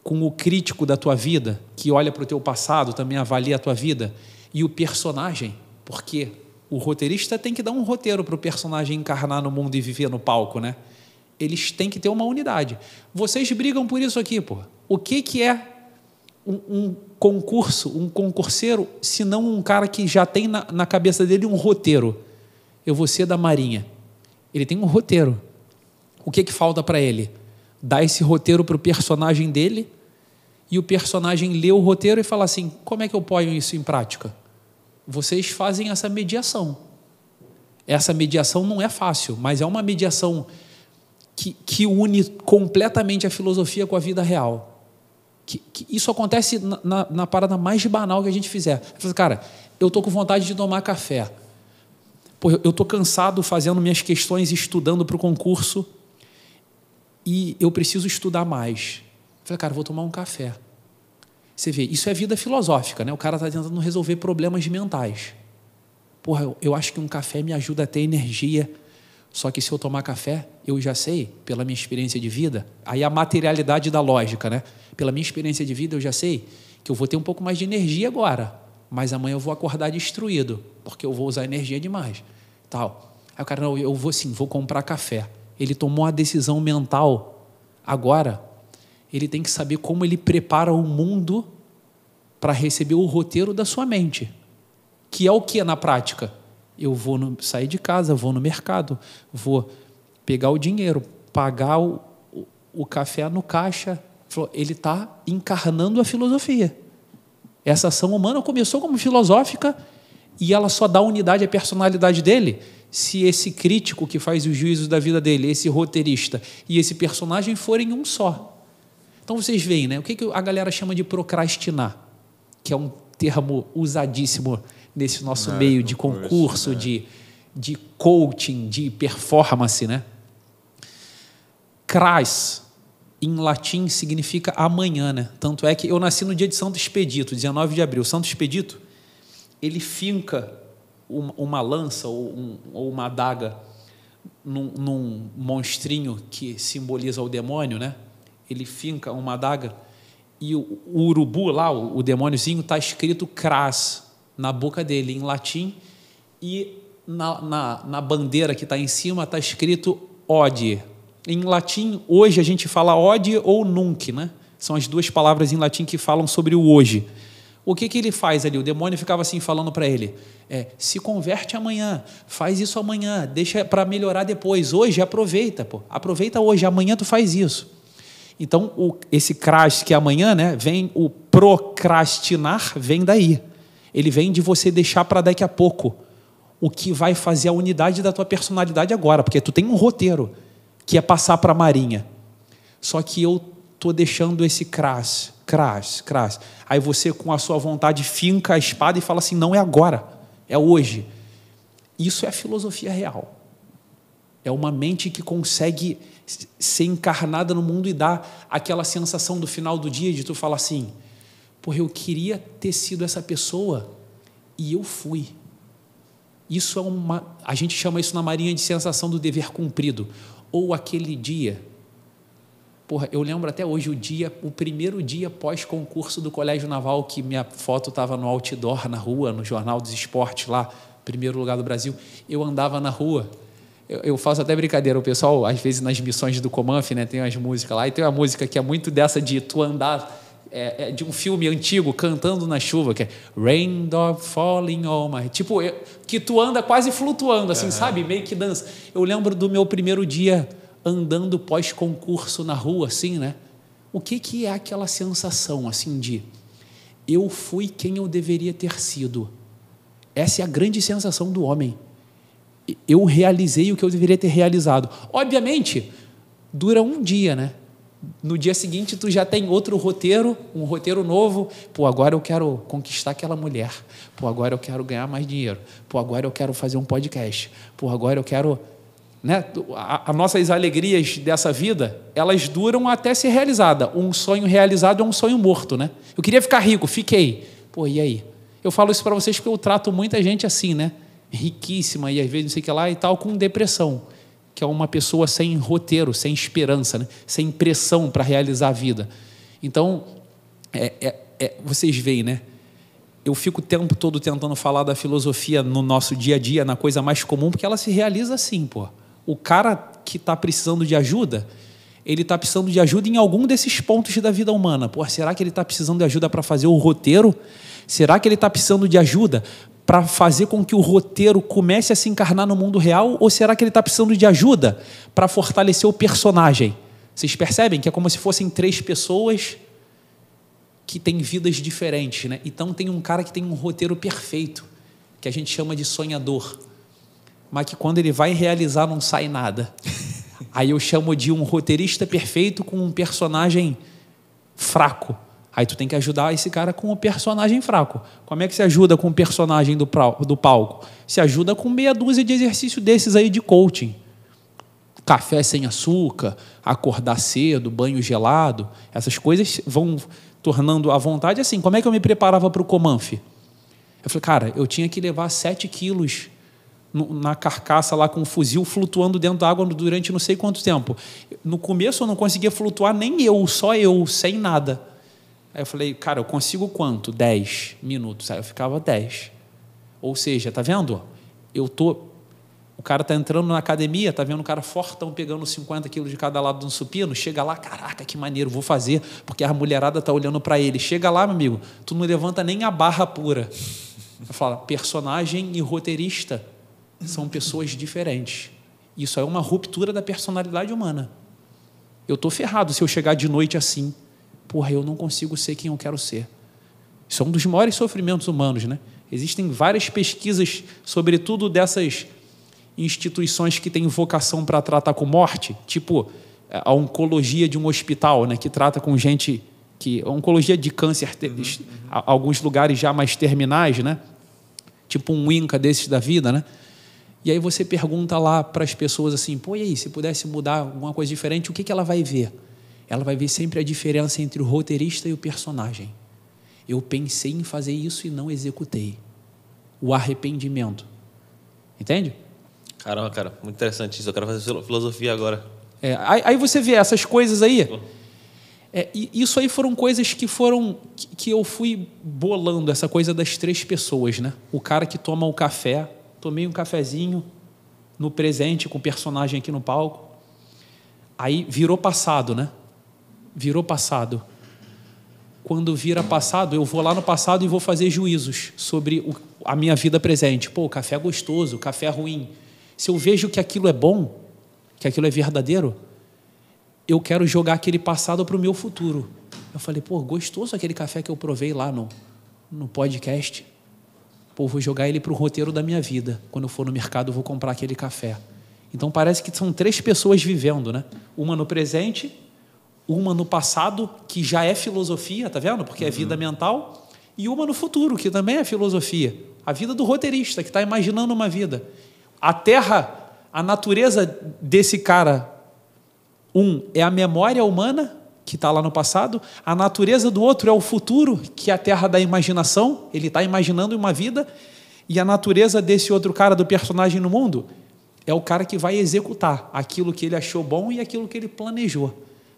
com o crítico da tua vida, que olha para o teu passado, também avalia a tua vida, e o personagem, porque o roteirista tem que dar um roteiro para o personagem encarnar no mundo e viver no palco, né? Eles têm que ter uma unidade. Vocês brigam por isso aqui, pô. O que, que é um, um, concurso, um concurseiro, se não um cara que já tem na, na, cabeça dele um roteiro? Eu vou ser da Marinha. Ele tem um roteiro. O que, que falta para ele? Dar esse roteiro para o personagem dele e o personagem lê o roteiro e fala assim: como é que eu ponho isso em prática? Vocês fazem essa mediação. Essa mediação não é fácil, mas é uma mediação que, que une completamente a filosofia com a vida real que, que isso acontece na, na, na, parada mais banal que a gente fizer. Falo, assim, cara, eu estou com vontade de tomar café. Pô, eu estou cansado fazendo minhas questões, estudando para o concurso e eu preciso estudar mais. Eu falei, cara, vou tomar um café. Você vê, isso é vida filosófica, né? O cara está tentando resolver problemas mentais. Porra, eu, eu acho que um café me ajuda a ter energia. Só que se eu tomar café, eu já sei, pela minha experiência de vida, aí a materialidade da lógica, né? pela minha experiência de vida, eu já sei que eu vou ter um pouco mais de energia agora, mas amanhã eu vou acordar destruído, porque eu vou usar energia demais. Tal. Aí o cara, não, eu vou sim, vou comprar café. Ele tomou a decisão mental. Agora, ele tem que saber como ele prepara o mundo para receber o roteiro da sua mente. Que é o que na prática? Eu vou no, sair de casa, vou no mercado, vou pegar o dinheiro, pagar o, o, o café no caixa, falou, ele está encarnando a filosofia. Essa ação humana começou como filosófica e ela só dá unidade à personalidade dele se esse crítico que faz os juízos da vida dele, esse roteirista e esse personagem forem um só. Então vocês veem, né? O que a galera chama de procrastinar, que é um termo usadíssimo nesse nosso é, meio de concurso, é. de, de coaching, de performance, né? Cras em latim significa amanhã, né? Tanto é que eu nasci no dia de Santo Expedito, 19 de abril. Santo Expedito, ele finca uma, uma lança ou, um, ou, uma adaga num, num, monstrinho que simboliza o demônio, né? Ele finca uma adaga e o, o urubu lá, o, o demôniozinho, está escrito cras na boca dele, em latim, e na, na, na bandeira que está em cima está escrito odie, em latim, hoje a gente fala ode ou nunc, né? São as duas palavras em latim que falam sobre o hoje. O que, que ele faz ali? O demônio ficava assim falando para ele: é, se converte amanhã, faz isso amanhã, deixa para melhorar depois. Hoje aproveita, pô. Aproveita hoje, amanhã tu faz isso. Então, o, esse crash que é amanhã, né, vem o procrastinar, vem daí. Ele vem de você deixar para daqui a pouco o que vai fazer a unidade da tua personalidade agora, porque tu tem um roteiro que é passar para a Marinha. Só que eu estou deixando esse crash, crash, crash. Aí você, com a sua vontade, finca a espada e fala assim: não é agora, é hoje. Isso é filosofia real. É uma mente que consegue ser encarnada no mundo e dar aquela sensação do final do dia de tu falar assim: porra, eu queria ter sido essa pessoa e eu fui. Isso é uma. A gente chama isso na Marinha de sensação do dever cumprido ou aquele dia. Porra, eu lembro até hoje o dia, o primeiro dia pós-concurso do Colégio Naval, que minha foto estava no outdoor na rua, no Jornal dos Esportes lá, primeiro lugar do Brasil. Eu andava na rua. Eu, eu faço até brincadeira, o pessoal, às vezes nas missões do Comanf, né, tem as músicas lá, e tem uma música que é muito dessa de tu andar é, é de um filme antigo, Cantando na Chuva, que é Dog Falling On My... Tipo, eu, que tu anda quase flutuando, assim, uhum. sabe? Meio que dança. Eu lembro do meu primeiro dia andando pós-concurso na rua, assim, né? O que, que é aquela sensação, assim, de eu fui quem eu deveria ter sido? Essa é a grande sensação do homem. Eu realizei o que eu deveria ter realizado. Obviamente, dura um dia, né? no dia seguinte tu já tem outro roteiro, um roteiro novo. Pô, agora eu quero conquistar aquela mulher. Pô, agora eu quero ganhar mais dinheiro. Pô, agora eu quero fazer um podcast. Pô, agora eu quero. Né? A, nossas alegrias dessa vida, elas duram até ser realizada. Um sonho realizado é um sonho morto, né? Eu queria ficar rico, fiquei. Pô, e aí? Eu falo isso para vocês porque eu trato muita gente assim, né? Riquíssima e às vezes não sei o que lá e tal, com depressão que é uma pessoa sem roteiro, sem esperança, né? sem pressão para realizar a vida. Então, é, é, é, vocês veem, né? Eu fico o tempo todo tentando falar da filosofia no nosso dia a dia, na coisa mais comum, porque ela se realiza assim, pô. O cara que está precisando de ajuda, ele está precisando de ajuda em algum desses pontos da vida humana. Pô, será que ele está precisando de ajuda para fazer o roteiro? Será que ele está precisando de ajuda para fazer com que o roteiro comece a se encarnar no mundo real? Ou será que ele está precisando de ajuda para fortalecer o personagem? Vocês percebem que é como se fossem três pessoas que têm vidas diferentes, né? Então tem um cara que tem um roteiro perfeito, que a gente chama de sonhador, mas que quando ele vai realizar não sai nada. Aí eu chamo de um roteirista perfeito com um personagem fraco. Aí tu tem que ajudar esse cara com o personagem fraco. Como é que se ajuda com o personagem do, do palco? Se ajuda com meia dúzia de exercício desses aí de coaching. Café sem açúcar, acordar cedo, banho gelado. Essas coisas vão tornando a vontade assim. Como é que eu me preparava para o Comanf? Eu falei, cara, eu tinha que levar 7 quilos na carcaça lá com um fuzil flutuando dentro da água durante não sei quanto tempo. No começo eu não conseguia flutuar nem eu, só eu, sem nada. Aí eu falei, cara, eu consigo quanto? 10 minutos. Aí eu ficava 10. Ou seja, tá vendo? Eu tô. O cara tá entrando na academia, tá vendo o cara fortão pegando 50 quilos de cada lado de um supino. Chega lá, caraca, que maneiro, vou fazer, porque a mulherada tá olhando para ele. Chega lá, meu amigo, tu não levanta nem a barra pura. Eu falo, personagem e roteirista são pessoas diferentes. Isso é uma ruptura da personalidade humana. Eu tô ferrado se eu chegar de noite assim porra, eu não consigo ser quem eu quero ser. Isso é um dos maiores sofrimentos humanos, né? Existem várias pesquisas, sobretudo dessas instituições que têm vocação para tratar com morte, tipo é, a oncologia de um hospital, né, que trata com gente que a oncologia de câncer, uhum, uhum. alguns lugares já mais terminais, né? Tipo um Inca desses da vida, né? E aí você pergunta lá para as pessoas assim, pô, e aí, se pudesse mudar alguma coisa diferente, o que, que ela vai ver? ela vai ver sempre a diferença entre o roteirista e o personagem. Eu pensei em fazer isso e não executei. O arrependimento. Entende? Caramba, cara, muito interessante isso. Eu quero fazer filosofia agora. É, aí, aí, você vê essas coisas aí. Uhum. É, isso aí foram coisas que foram. Que, que eu fui bolando, essa coisa das três pessoas, né? O cara que toma o café, tomei um cafezinho no presente com o personagem aqui no palco. Aí virou passado, né? virou passado. Quando vira passado, eu vou lá no passado e vou fazer juízos sobre o, a minha vida presente. Pô, o café é gostoso, o café é ruim. Se eu vejo que aquilo é bom, que aquilo é verdadeiro, eu quero jogar aquele passado para o meu futuro. Eu falei, pô, gostoso aquele café que eu provei lá no, no podcast. Pô, vou jogar ele para o roteiro da minha vida. Quando eu for no mercado, eu vou comprar aquele café. Então parece que são três pessoas vivendo, né? Uma no presente, uma no passado, que já é filosofia, tá vendo? Porque é uhum. é vida mental. E uma no futuro, que também é filosofia. A vida do roteirista, que está imaginando uma vida. A Terra, a natureza desse cara, um é a memória humana, que está lá no passado, a natureza do outro é o futuro, que é a terra da imaginação, ele está imaginando uma vida, e a natureza desse outro cara, do personagem no mundo, é o cara que vai executar aquilo que ele achou bom e aquilo que ele planejou.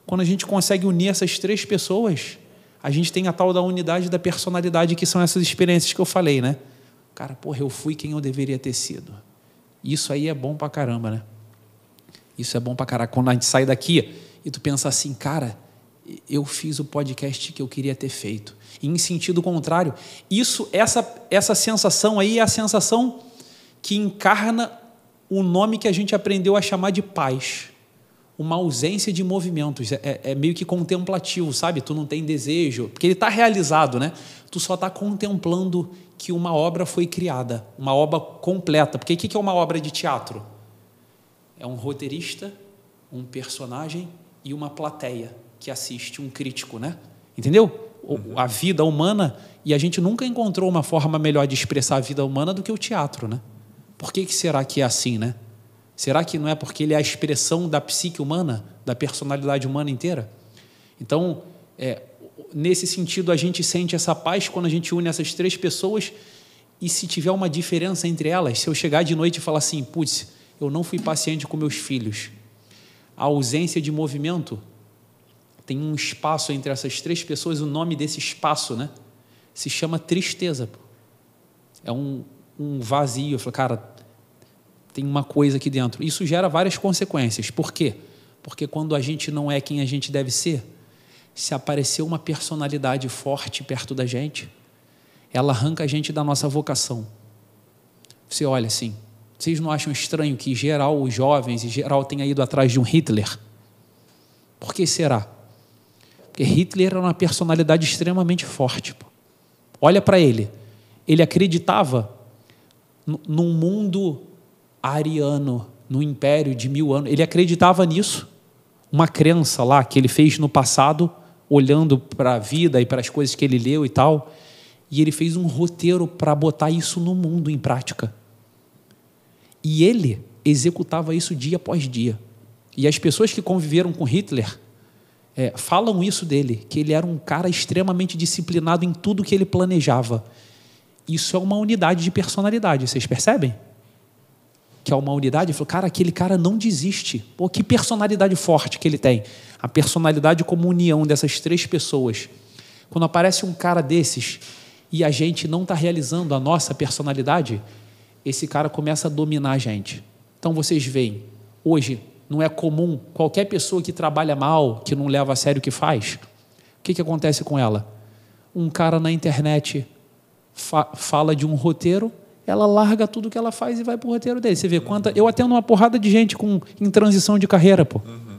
Quando a gente consegue unir essas três pessoas, a gente tem a tal da unidade da personalidade, que são essas experiências que eu falei, né? Cara, porra, eu fui quem eu deveria ter sido. Isso aí é bom pra caramba, né? Isso é bom pra caramba. Quando a gente sai daqui e tu pensa assim, cara, eu fiz o podcast que eu queria ter feito. E em sentido contrário, isso, essa, essa sensação aí é a sensação que encarna o nome que a gente aprendeu a chamar de paz uma ausência de movimentos. É, é, meio que contemplativo, sabe? Tu não tem desejo, porque ele está realizado, né? Tu só está contemplando que uma obra foi criada, uma obra completa. Porque o que é uma obra de teatro? É um roteirista, um personagem e uma plateia que assiste, um crítico, né? Entendeu? Uhum. A vida humana, e a gente nunca encontrou uma forma melhor de expressar a vida humana do que o teatro, né? Por que, que será que é assim, né? Será que não é porque ele é a expressão da psique humana, da personalidade humana inteira? Então, é, nesse sentido, a gente sente essa paz quando a gente une essas três pessoas e se tiver uma diferença entre elas, se eu chegar de noite e falar assim, putz, eu não fui paciente com meus filhos, a ausência de movimento tem um espaço entre essas três pessoas, o nome desse espaço, né? Se chama tristeza. É um, um vazio. Eu falo, cara, tem uma coisa aqui dentro. Isso gera várias consequências. Por quê? Porque quando a gente não é quem a gente deve ser, se aparecer uma personalidade forte perto da gente, ela arranca a gente da nossa vocação. Você olha assim, vocês não acham estranho que geral os jovens e geral tenha ido atrás de um Hitler? Por que será? Porque Hitler era uma personalidade extremamente forte. Pô. Olha para ele. Ele acreditava num mundo ariano, no império de mil anos. Ele acreditava nisso. Uma crença lá que ele fez no passado, olhando para a vida e para as coisas que ele leu e tal. E ele fez um roteiro para botar isso no mundo em prática. E ele executava isso dia após dia. E as pessoas que conviveram com Hitler é, falam isso dele, que ele era um cara extremamente disciplinado em tudo que ele planejava. Isso é uma unidade de personalidade, vocês percebem? que é uma unidade, falou, cara, aquele cara não desiste. Pô, que personalidade forte que ele tem. A personalidade como união dessas três pessoas. Quando aparece um cara desses e a gente não está realizando a nossa personalidade, esse cara começa a dominar a gente. Então vocês veem, hoje não é comum qualquer pessoa que trabalha mal, que não leva a sério o que faz, o que, que acontece com ela? Um cara na internet fa fala de um roteiro ela larga tudo que ela faz e vai para o roteiro dele. Você vê quanta. Eu atendo uma porrada de gente com, em transição de carreira, pô. Uhum.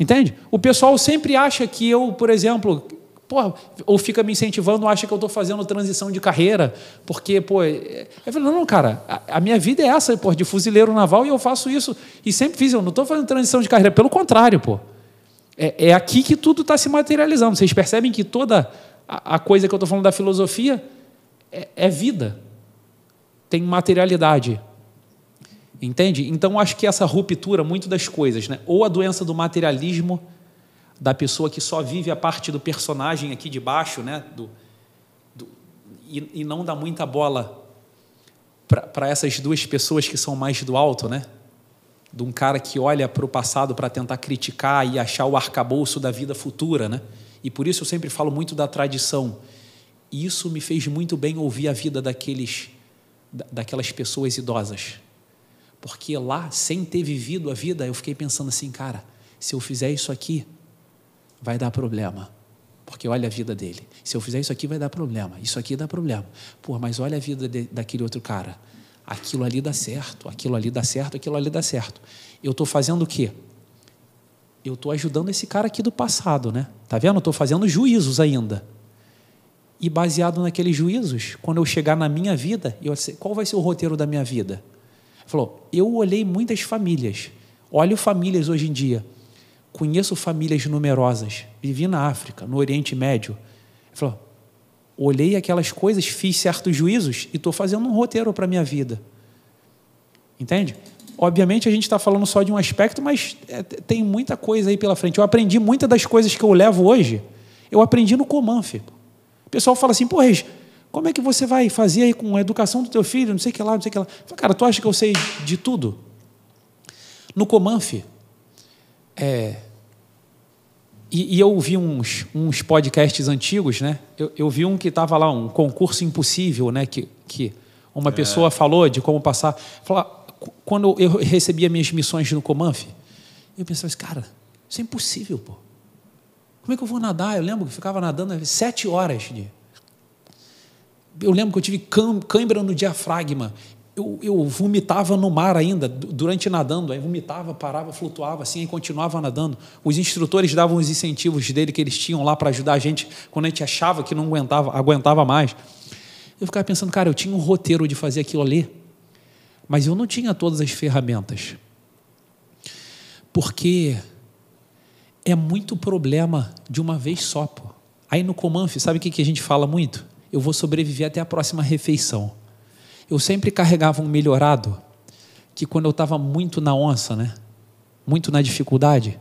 Entende? O pessoal sempre acha que eu, por exemplo, Porra, ou fica me incentivando, acha que eu estou fazendo transição de carreira, porque, pô. É, eu falo não, não, cara, a, a, minha vida é essa, pô, de fuzileiro naval e eu faço isso. E sempre fiz, eu não estou fazendo transição de carreira, pelo contrário, pô. É, é aqui que tudo está se materializando. Vocês percebem que toda a, a coisa que eu estou falando da filosofia é, é vida tem materialidade. Entende? Então acho que essa ruptura, muito das coisas, né? ou a doença do materialismo, da pessoa que só vive a parte do personagem aqui de baixo, né? do, do e, e não dá muita bola para essas duas pessoas que são mais do alto, né? De um cara que olha para o passado para tentar criticar e achar o arcabouço da vida futura, né? E por isso eu sempre falo muito da tradição. Isso me fez muito bem ouvir a vida daqueles daquelas pessoas idosas. Porque lá, sem ter vivido a vida, eu fiquei pensando assim, cara, se eu fizer isso aqui, vai dar problema. Porque olha a vida dele. Se eu fizer isso aqui, vai dar problema. Isso aqui dá problema. Pô, mas olha a vida de, daquele outro cara. Aquilo ali dá certo, aquilo ali dá certo, aquilo ali dá certo. Eu estou fazendo o quê? Eu estou ajudando esse cara aqui do passado, né? Tá vendo? estou fazendo juízos ainda e baseado naqueles juízos, quando eu chegar na minha vida, eu sei, qual vai ser o roteiro da minha vida? Ele falou: eu olhei muitas famílias, olho famílias hoje em dia, conheço famílias numerosas, vivi na África, no Oriente Médio. Ele falou: olhei aquelas coisas, fiz certos juízos e estou fazendo um roteiro para minha vida. Entende? Obviamente a gente está falando só de um aspecto, mas é, tem muita coisa aí pela frente. Eu aprendi muitas das coisas que eu levo hoje, eu aprendi no Comanf. O pessoal fala assim, pô, Reis, como é que você vai fazer aí com a educação do teu filho, não sei o que lá, não sei o que lá. Falo, cara, tu acha que eu sei de tudo? No Comanf, é, e, e, eu vi uns, uns podcasts antigos, né? Eu, eu vi um que estava lá, um concurso impossível, né? Que, que uma é. pessoa falou de como passar. Fala, quando eu recebia minhas missões no Comanf, eu pensava assim, cara, isso é impossível, pô. Como é que eu vou nadar? Eu lembro que ficava nadando sete horas. De... Eu lembro que eu tive cãibra no diafragma. Eu, eu vomitava no mar ainda, durante nadando. Aí vomitava, parava, flutuava assim, e continuava nadando. Os instrutores davam os incentivos dele que eles tinham lá para ajudar a gente quando a gente achava que não aguentava, aguentava mais. Eu ficava pensando, cara, eu tinha um roteiro de fazer aquilo ali, mas eu não tinha todas as ferramentas. Porque é muito problema de uma vez só. Pô. Aí no Comanf, sabe o que, que a gente fala muito? Eu vou sobreviver até a próxima refeição. Eu sempre carregava um melhorado que quando eu estava muito na onça, né? Muito na dificuldade,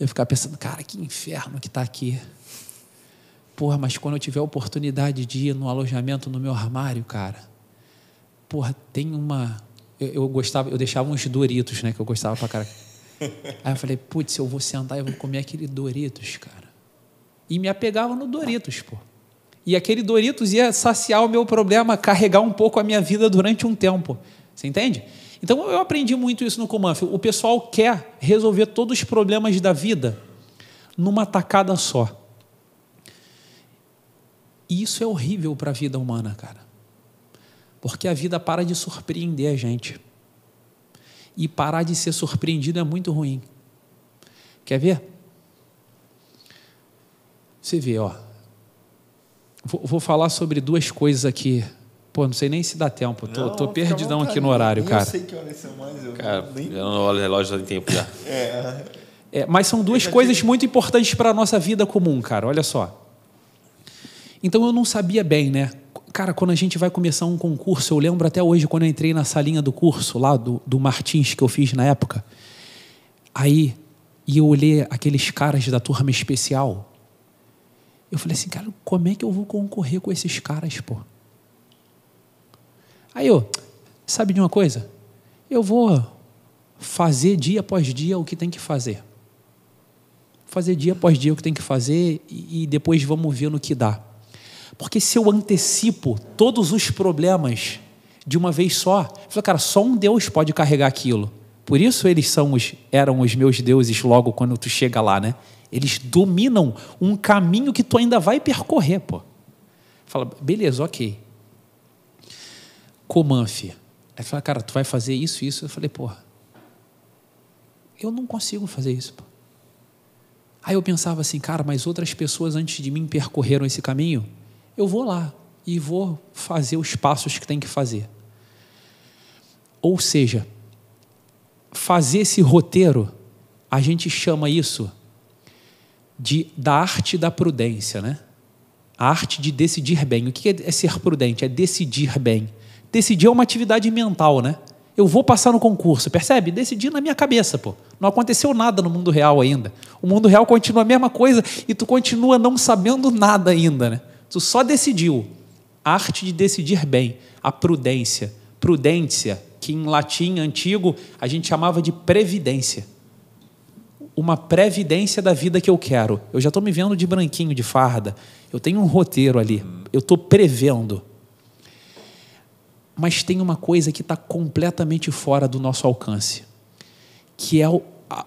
eu ficava pensando, cara, que inferno que está aqui. Porra, mas quando eu tiver a oportunidade de ir no alojamento no meu armário, cara, porra, tem uma. Eu, eu gostava, eu deixava uns Doritos, né? Que eu gostava pra cara Aí eu falei, putz, eu vou sentar e vou comer aquele Doritos, cara. E me apegava no Doritos, pô. E aquele Doritos ia saciar o meu problema, carregar um pouco a minha vida durante um tempo. Você entende? Então eu aprendi muito isso no Comanf. O pessoal quer resolver todos os problemas da vida numa tacada só. E isso é horrível para a vida humana, cara. Porque a vida para de surpreender a gente. E parar de ser surpreendido é muito ruim. Quer ver? Você vê, ó. Vou, vou falar sobre duas coisas aqui. Pô, não sei nem se dá tempo. Tô, não, tô perdidão aqui no horário, cara. Eu sei que horas são mais. Eu, cara, nem... eu não olho o relógio já tem tempo já. é. é. mas são duas coisas tive... muito importantes para a nossa vida comum, cara. Olha só. Então eu não sabia bem, né? cara, quando a gente vai começar um concurso, eu lembro até hoje quando eu entrei na salinha do curso lá do, do Martins que eu fiz na época. Aí, e eu olhei aqueles caras da turma especial. Eu falei assim, cara, como é que eu vou concorrer com esses caras, pô? Aí eu, sabe de uma coisa? Eu vou fazer dia após dia o que tem que fazer. Fazer dia após dia o que tem que fazer e, e depois vamos ver no que dá. Porque se eu antecipo todos os problemas de uma vez só, eu falo, cara, só um Deus pode carregar aquilo. Por isso eles são os, eram os meus deuses logo quando tu chega lá, né? Eles dominam um caminho que tu ainda vai percorrer, pô. Fala, beleza, ok. Comanfe. Aí fala, cara, tu vai fazer isso, isso. Eu falei, porra, eu não consigo fazer isso, pô. Aí eu pensava assim, cara, mas outras pessoas antes de mim percorreram esse caminho eu vou lá e vou fazer os passos que tem que fazer. Ou seja, fazer esse roteiro, a gente chama isso de da arte da prudência, né? A arte de decidir bem. O que é, é, ser prudente? É decidir bem. Decidir é uma atividade mental, né? Eu vou passar no concurso, percebe? Decidi na minha cabeça, pô. Não aconteceu nada no mundo real ainda. O mundo real continua a mesma coisa e tu continua não sabendo nada ainda, né? Tu só decidiu. A arte de decidir bem, a prudência. Prudência, que em latim antigo a gente chamava de previdência. Uma previdência da vida que eu quero. Eu já estou me vendo de branquinho, de farda. Eu tenho um roteiro ali. Eu estou prevendo. Mas tem uma coisa que está completamente fora do nosso alcance, que é o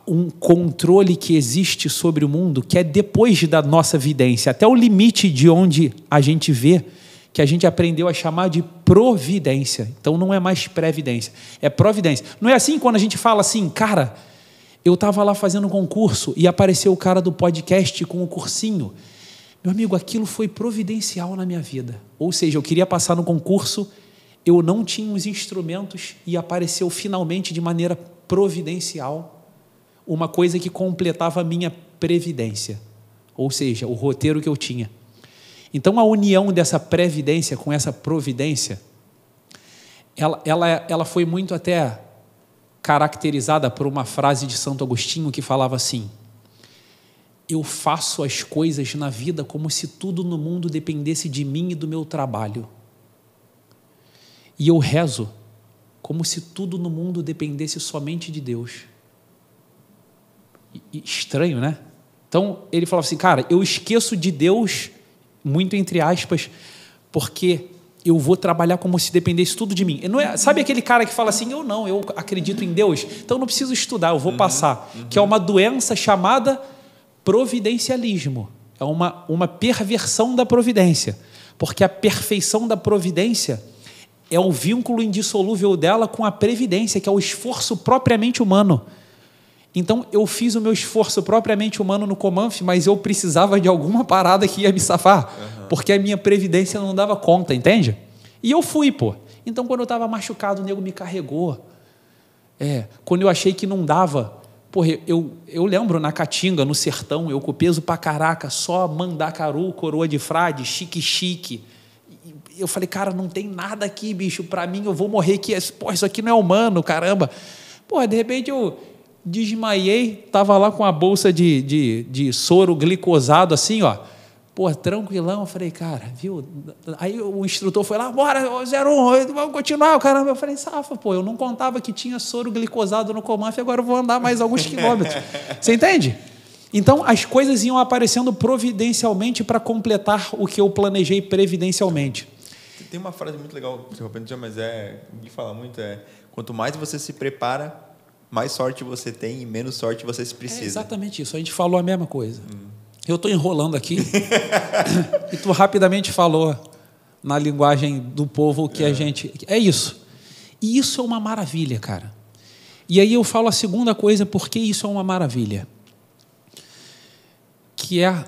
um controle que existe sobre o mundo, que é depois da nossa vidência, até o limite de onde a gente vê, que a gente aprendeu a chamar de providência. Então não é mais previdência, é providência. Não é assim quando a gente fala assim, cara, eu estava lá fazendo um concurso e apareceu o cara do podcast com o cursinho. Meu amigo, aquilo foi providencial na minha vida. Ou seja, eu queria passar no concurso, eu não tinha os instrumentos e apareceu finalmente de maneira providencial uma coisa que completava a minha previdência, ou seja, o roteiro que eu tinha. Então, a união dessa previdência com essa providência, ela, ela, ela foi muito até caracterizada por uma frase de Santo Agostinho que falava assim: Eu faço as coisas na vida como se tudo no mundo dependesse de mim e do meu trabalho. E eu rezo como se tudo no mundo dependesse somente de Deus. Estranho, né? Então ele falava assim, cara, eu esqueço de Deus, muito entre aspas, porque eu vou trabalhar como se dependesse tudo de mim. não é, sabe aquele cara que fala assim, eu não, eu acredito em Deus, então não preciso estudar, eu vou uhum, passar. Uhum. Que é uma doença chamada providencialismo. É uma, uma perversão da providência. Porque a perfeição da providência é o vínculo indissolúvel dela com a previdência, que é o esforço propriamente humano. Então eu fiz o meu esforço propriamente humano no Comanf, mas eu precisava de alguma parada que ia me safar, uhum. porque a minha previdência não dava conta, entende? E eu fui, pô. Então quando eu estava machucado, o nego me carregou. É, quando eu achei que não dava, porra, eu, eu lembro na Caatinga, no sertão, eu com peso pra caraca, só mandacaru, coroa de frade, chique-chique. Eu falei, cara, não tem nada aqui, bicho, pra mim eu vou morrer aqui. Porra, isso aqui não é humano, caramba. Porra, de repente eu Desmaiei, estava lá com a bolsa de, de, de soro glicosado, assim, ó. Pô, tranquilão, eu falei, cara, viu? Aí o instrutor foi lá, bora, 01, vamos continuar, o caramba. Eu falei, safa, pô, eu não contava que tinha soro glicosado no Comanf, agora eu vou andar mais alguns quilômetros. Você entende? Então, as coisas iam aparecendo providencialmente para completar o que eu planejei previdencialmente. Tem uma frase muito legal, mas é, me fala muito, é, quanto mais você se prepara, mais sorte você tem e menos sorte você se precisa. É exatamente isso. A gente falou a mesma coisa. Hum. Eu estou enrolando aqui e tu rapidamente falou na linguagem do povo que é. a gente. É isso. E isso é uma maravilha, cara. E aí eu falo a segunda coisa, porque isso é uma maravilha. Que é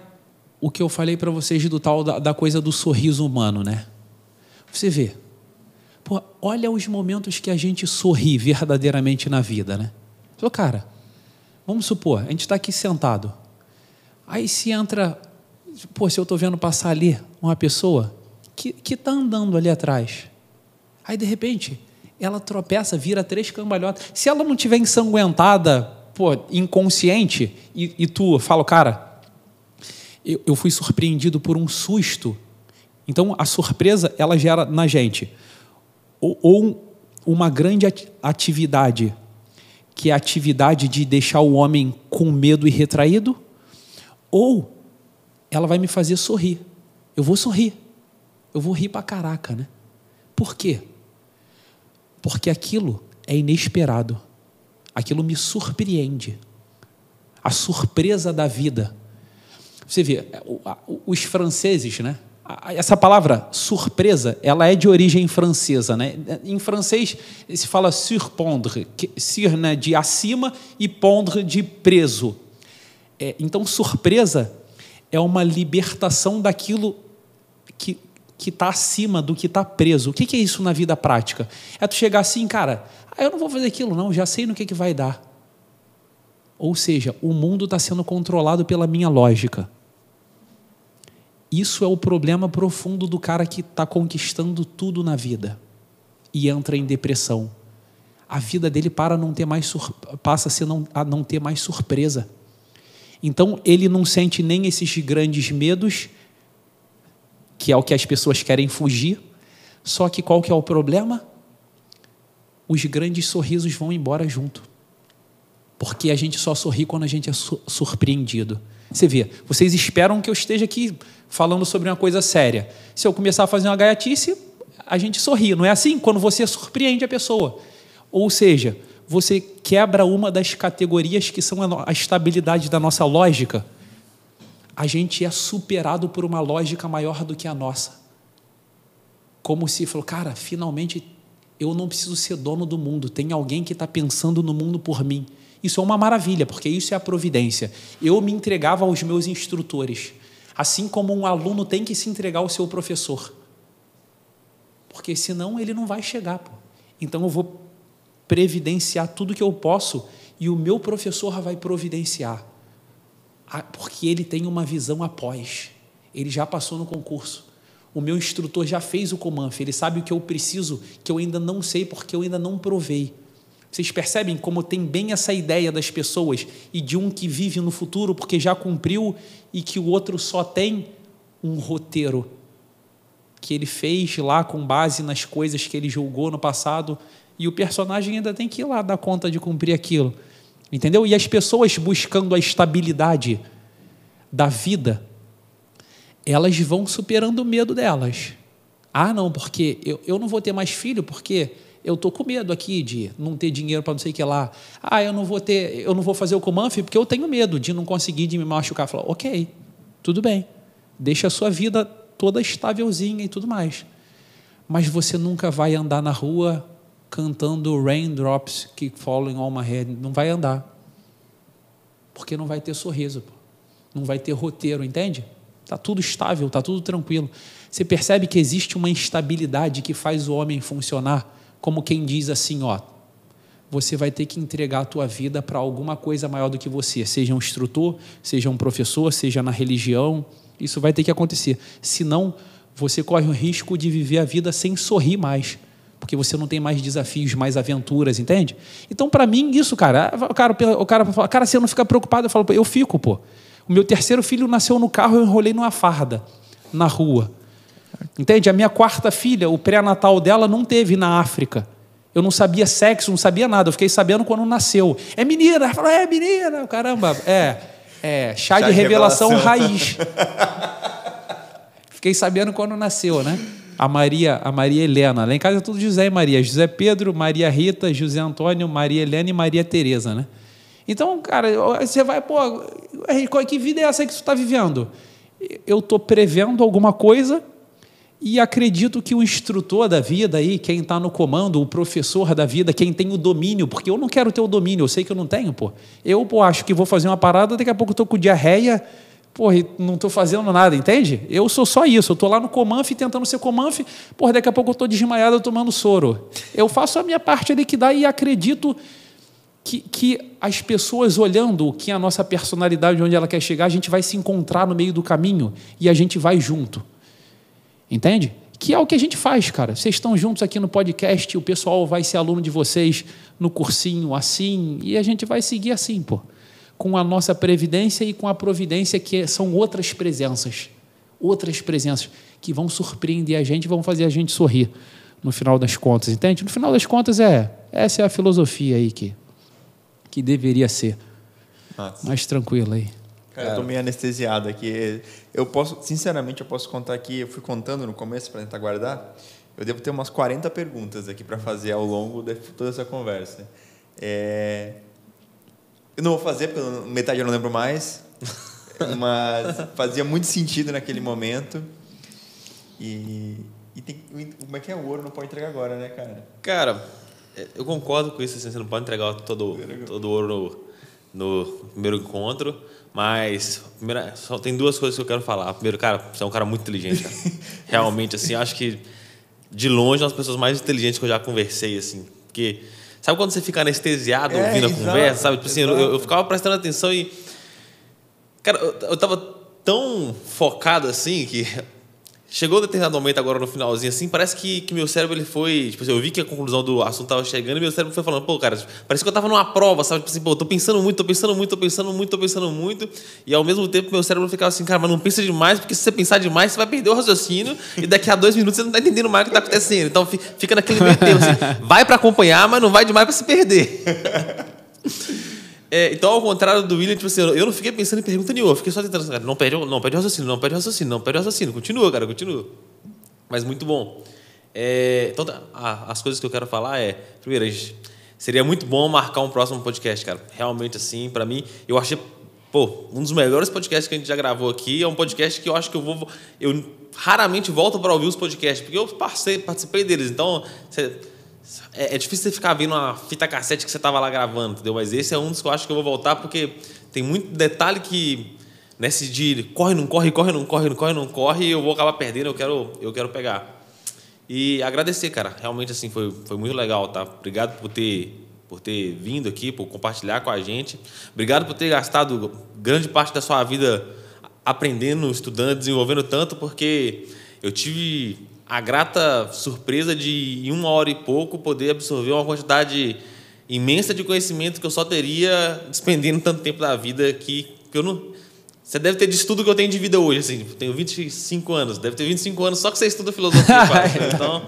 o que eu falei para vocês do tal da, da coisa do sorriso humano, né? Você vê, Pô, olha os momentos que a gente sorri verdadeiramente na vida, né? Falou, cara, vamos supor, a gente está aqui sentado. Aí se entra, pô, se eu estou vendo passar ali uma pessoa que está andando ali atrás. Aí, de repente, ela tropeça, vira três cambalhotas. Se ela não tiver ensanguentada, pô, inconsciente, e, e tu fala, cara, eu, eu fui surpreendido por um susto. Então, a surpresa, ela gera na gente ou, ou uma grande atividade, que é a atividade de deixar o homem com medo e retraído, ou ela vai me fazer sorrir. Eu vou sorrir. Eu vou rir pra caraca, né? Por quê? Porque aquilo é inesperado. Aquilo me surpreende. A surpresa da vida. Você vê, é, os franceses, né? essa palavra surpresa, ela é de origem francesa, né? Em francês se fala surprendre, sur né, de acima e pondre de preso. É, então surpresa é uma libertação daquilo que que está acima do que está preso. O que, que, é isso na vida prática? É tu chegar assim, cara, ah, eu não vou fazer aquilo, não, já sei no que, que vai dar. Ou seja, o mundo está sendo controlado pela minha lógica. Isso é o problema profundo do cara que está conquistando tudo na vida e entra em depressão. A vida dele para não ter mais passa não, a não ter mais surpresa. Então ele não sente nem esses grandes medos, que é o que as pessoas querem fugir. Só que qual que é o problema? Os grandes sorrisos vão embora junto. Porque a gente só sorri quando a gente é surpreendido. Você vê, vocês esperam que eu esteja aqui falando sobre uma coisa séria. Se eu começar a fazer uma gaiatice, a gente sorri, não é assim? Quando você surpreende a pessoa. Ou seja, você quebra uma das categorias que são a estabilidade da nossa lógica. A gente é superado por uma lógica maior do que a nossa. Como se falou, cara, finalmente eu não preciso ser dono do mundo, tem alguém que está pensando no mundo por mim. Isso é uma maravilha, porque isso é a providência. Eu me entregava aos meus instrutores, assim como um aluno tem que se entregar ao seu professor. Porque senão ele não vai chegar. Pô. Então eu vou previdenciar tudo que eu posso e o meu professor vai providenciar. Porque ele tem uma visão após. Ele já passou no concurso. O meu instrutor já fez o Comanf, ele sabe o que eu preciso, que eu ainda não sei, porque eu ainda não provei. Vocês percebem como tem bem essa ideia das pessoas e de um que vive no futuro porque já cumpriu e que o outro só tem um roteiro que ele fez lá com base nas coisas que ele julgou no passado e o personagem ainda tem que ir lá dar conta de cumprir aquilo. Entendeu? E as pessoas buscando a estabilidade da vida, elas vão superando o medo delas. Ah, não, porque eu, eu não vou ter mais filho, porque eu estou com medo aqui de não ter dinheiro para não sei o que lá. Ah, eu não vou ter, eu não vou fazer o Comanf porque eu tenho medo de não conseguir de me machucar. Falar, ok, tudo bem. Deixa a sua vida toda estávelzinha e tudo mais. Mas você nunca vai andar na rua cantando Raindrops que falling on my head. Não vai andar. Porque não vai ter sorriso, pô. não vai ter roteiro, entende? Está tudo estável, está tudo tranquilo. Você percebe que existe uma instabilidade que faz o homem funcionar como quem diz assim, ó, você vai ter que entregar a tua vida para alguma coisa maior do que você, seja um instrutor, seja um professor, seja na religião, isso vai ter que acontecer. Senão, você corre o risco de viver a vida sem sorrir mais, porque você não tem mais desafios, mais aventuras, entende? Então, para mim, isso, cara, o cara, o cara fala, cara, você não fica preocupado, eu falo, eu fico, pô. O meu terceiro filho nasceu no carro, eu enrolei numa farda, na rua. Entende? A minha quarta filha, o pré-natal dela não teve na África. Eu não sabia sexo, não sabia nada. Eu fiquei sabendo quando nasceu. É menina. Ela falou, é menina. Caramba. É, é chá, chá de, revelação, revelação raiz. fiquei sabendo quando nasceu, né? A Maria, a Maria Helena. Lá em casa é tudo José e Maria. José Pedro, Maria Rita, José Antônio, Maria Helena e Maria Tereza, né? Então, cara, você vai, pô, que vida é essa que você está vivendo? Eu estou prevendo alguma coisa e acredito que o instrutor da vida aí, quem está no comando, o professor da vida, quem tem o domínio, porque eu não quero ter o domínio, eu sei que eu não tenho, pô. Eu, pô, acho que vou fazer uma parada, daqui a pouco estou com diarreia, e não estou fazendo nada, entende? Eu sou só isso, eu estou lá no Comanf tentando ser Comanf, pô, daqui a pouco eu estou desmaiado tomando soro. Eu faço a minha parte ali que dá e acredito que, que as pessoas olhando que é a nossa personalidade, onde ela quer chegar, a gente vai se encontrar no meio do caminho e a gente vai junto. Entende? Que é o que a gente faz, cara. Vocês estão juntos aqui no podcast, o pessoal vai ser aluno de vocês no cursinho, assim, e a gente vai seguir assim, pô. Com a nossa previdência e com a providência, que são outras presenças. Outras presenças que vão surpreender a gente, vão fazer a gente sorrir no final das contas, entende? No final das contas, é essa é a filosofia aí que, que deveria ser. Nossa. Mais tranquila aí. Cara, eu tô meio anestesiado aqui. Eu posso, sinceramente, eu posso contar aqui, eu fui contando no começo para tentar guardar. Eu devo ter umas 40 perguntas aqui para fazer ao longo de toda essa conversa. É... Eu não vou fazer, porque metade eu não lembro mais. mas fazia muito sentido naquele momento. E, e tem, como é que é o ouro? Não pode entregar agora, né, cara? Cara, eu concordo com isso. Assim, você não pode entregar todo, todo o ouro no, no primeiro encontro. Mas, primeira, só tem duas coisas que eu quero falar. Primeiro, cara, você é um cara muito inteligente. Cara. Realmente, assim, acho que de longe é uma das pessoas mais inteligentes que eu já conversei, assim. Porque, sabe quando você fica anestesiado é, ouvindo a conversa, sabe? Tipo assim, eu, eu, ficava prestando atenção e. Cara, eu, eu tava tão focado assim que Chegou um determinado momento agora no finalzinho, assim, parece que, que meu cérebro ele foi. Tipo assim, eu vi que a conclusão do assunto tava chegando e meu cérebro foi falando, pô, cara, parece que eu tava numa prova, sabe? Tipo assim, pô, tô pensando muito, tô pensando muito, tô pensando muito, tô pensando muito. E ao mesmo tempo meu cérebro ficava assim, cara, mas não pensa demais, porque se você pensar demais, você vai perder o raciocínio e daqui a dois minutos você não tá entendendo mais o que tá acontecendo. Então fica naquele meio tempo, assim, vai para acompanhar, mas não vai demais para se perder. É, então, ao contrário do William, tipo assim, eu não fiquei pensando em pergunta nenhuma, eu fiquei só tentando, cara, não perde, não perde o raciocínio, não perde o raciocínio, não perde o raciocínio, continua, cara, continua. Mas muito bom. É, então, tá, as coisas que eu quero falar é, primeiro, seria muito bom marcar um próximo podcast, cara. Realmente, assim, para mim, eu achei, pô, um dos melhores podcasts que a gente já gravou aqui, é um podcast que eu acho que eu vou, eu raramente volto para ouvir os podcasts, porque eu passei, participei deles, então... É, é, difícil você ficar vendo a fita cassete que você estava lá gravando, entendeu? Mas esse é um dos que eu acho que eu vou voltar, porque tem muito detalhe que nesse né, de corre, não corre, corre, não corre, não corre, não corre, eu vou acabar perdendo, eu quero, eu quero pegar. E agradecer, cara. Realmente, assim, foi, foi muito legal, tá? Obrigado por ter, por ter vindo aqui, por compartilhar com a gente. Obrigado por ter gastado grande parte da sua vida aprendendo, estudando, desenvolvendo tanto, porque eu tive a grata surpresa de, em uma hora e pouco, poder absorver uma quantidade imensa de conhecimento que eu só teria despendendo tanto tempo da vida que, que eu não. Você deve ter de estudo que eu tenho de vida hoje, assim. Tipo, tenho 25 anos, deve ter 25 anos só que você estuda filosofia. Né? então,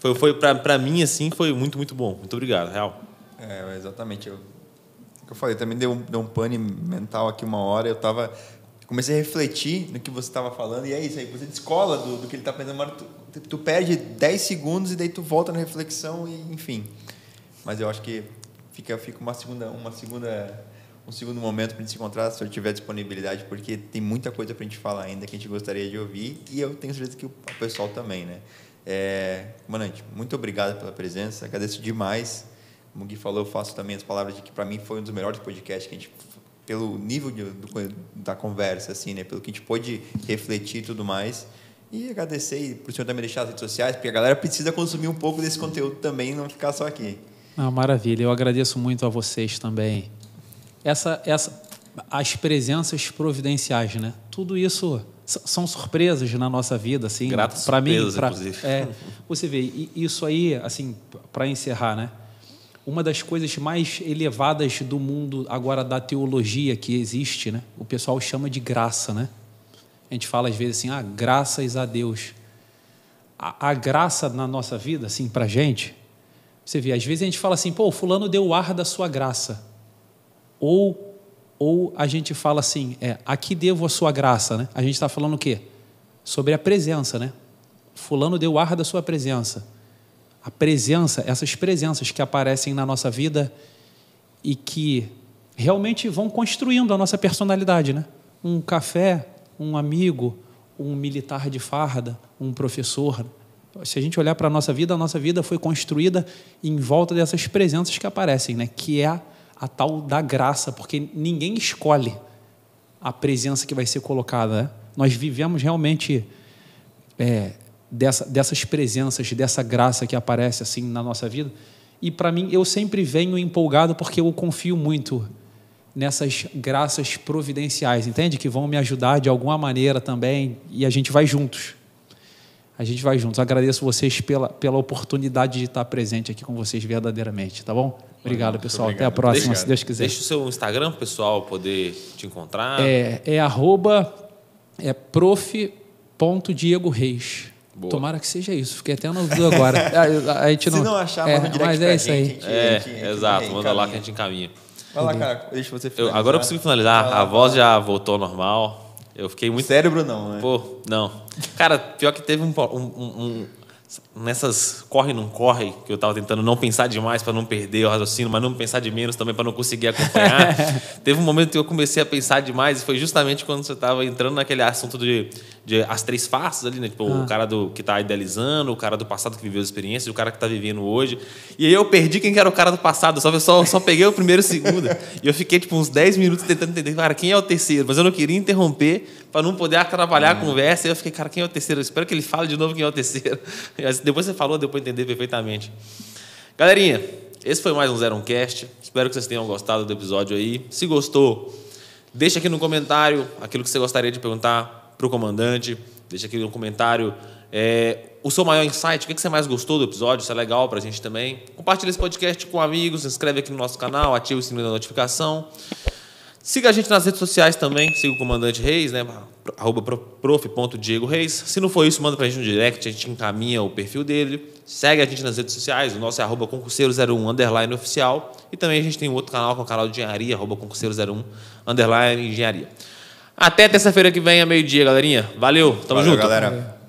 foi, foi para mim, assim, foi muito, muito bom. Muito obrigado, real. É, exatamente. Eu, eu falei, também deu, deu um pane mental aqui uma hora. Eu tava comecei a refletir no que você estava falando, e é isso aí, você descola do, do que ele está pensando, mas tu, tu perde 10 segundos e daí tu volta na reflexão, e enfim. Mas eu acho que fica, fica uma segunda. Uma segunda um segundo momento para a gente se encontrar, se eu tiver disponibilidade, porque tem muita coisa para a gente falar ainda que a gente gostaria de ouvir e eu tenho certeza que o pessoal também, né? É, muito obrigado pela presença, agradeço demais. Como o Gui falou, eu faço também as palavras de que para mim foi um dos melhores podcasts que a gente pelo nível de, do, da conversa, assim, né? Pelo que a gente pôde refletir e tudo mais. E agradecer para o senhor também deixar as redes sociais, porque a galera precisa consumir um pouco desse conteúdo também, não ficar só aqui. Ah, maravilha. Eu agradeço muito a vocês também. Essa, essa, as presenças providenciais, né? Tudo isso são surpresas na nossa vida, assim. Gratas mim, pra, inclusive. É, você vê, isso aí, assim, para encerrar, né? uma das coisas mais elevadas do mundo agora da teologia que existe, né? O pessoal chama de graça, né? A gente fala às vezes assim, ah, graças a Deus. A, a graça na nossa vida, assim, para gente, você vê, às vezes a gente fala assim, pô, fulano deu o ar da sua graça. Ou, ou a gente fala assim, é, aqui devo a sua graça, né? A gente está falando o quê? Sobre a presença, né? Fulano deu o ar da sua presença a presença, essas presenças que aparecem na nossa vida e que realmente vão construindo a nossa personalidade, né? Um café, um amigo, um militar de farda, um professor. Se a gente olhar para a nossa vida, a nossa vida foi construída em volta dessas presenças que aparecem, né? Que é a, tal da graça, porque ninguém escolhe a presença que vai ser colocada. Né? Nós vivemos realmente é, dessa, dessas presenças, dessa graça que aparece assim na nossa vida. E para mim, eu sempre venho empolgado porque eu confio muito nessas graças providenciais, entende? Que vão me ajudar de alguma maneira também e a gente vai juntos. A gente vai juntos. Agradeço vocês pela, pela oportunidade de estar presente aqui com vocês verdadeiramente, tá bom? Obrigado, pessoal. Obrigado. Até a próxima, se Deus quiser. Deixa o seu Instagram pessoal poder te encontrar. É, é arroba é prof.diego Reis. Boa. Tomara que seja isso. Fiquei até na dúvida agora. a, ah, a, gente não, Se não achar, é, manda um direct mas é isso gente, aí. Gente, é, gente, exato. Manda encaminha. lá que a gente encaminha. Vai lá, cara. Deixa você finalizar. Eu, agora eu consigo finalizar. Ah, a voz já voltou ao normal. Eu fiquei muito... cérebro não, né? Pô, não. Cara, pior que teve um, um, um nessas corre não corre que eu estava tentando não pensar demais para não perder o raciocínio, mas não pensar de menos também para não conseguir acompanhar. Teve um momento que eu comecei a pensar demais e foi justamente quando você estava entrando naquele assunto de, de as três faces ali, né? Tipo, ah. o cara do que está idealizando, o cara do passado que viveu as experiências, o cara que está vivendo hoje. E aí eu perdi quem era o cara do passado, só só, só peguei o primeiro e o segundo. e eu fiquei tipo uns 10 minutos tentando entender, cara, quem é o terceiro, mas eu não queria interromper para não poder atrapalhar é. a conversa. E eu fiquei, cara, quem é o terceiro? Eu espero que ele fale de novo quem é o terceiro. depois você falou, depois para entender perfeitamente. Galerinha, esse foi mais um Zero Cast. Espero que vocês tenham gostado do episódio aí. Se gostou, deixa aqui no comentário aquilo que você gostaria de perguntar para o comandante. Deixa aqui no comentário é, o seu maior insight, o que você mais gostou do episódio, isso é legal para a gente também. Compartilha esse podcast com amigos, se inscreve aqui no nosso canal, ativa o sininho da notificação. Siga a gente nas redes sociais também, siga o Comandante Reis, né? Arroba prof.diego Reis. Se não for isso, manda pra gente no direct, a gente encaminha o perfil dele. Segue a gente nas redes sociais, o nosso é arroba concurseiro01 underline oficial. E também a gente tem um outro canal, que é o canal de engenharia, arroba concurseiro01 underline engenharia. Até terça-feira que vem, a meio-dia, galerinha. Valeu, tamo Valeu, junto. galera.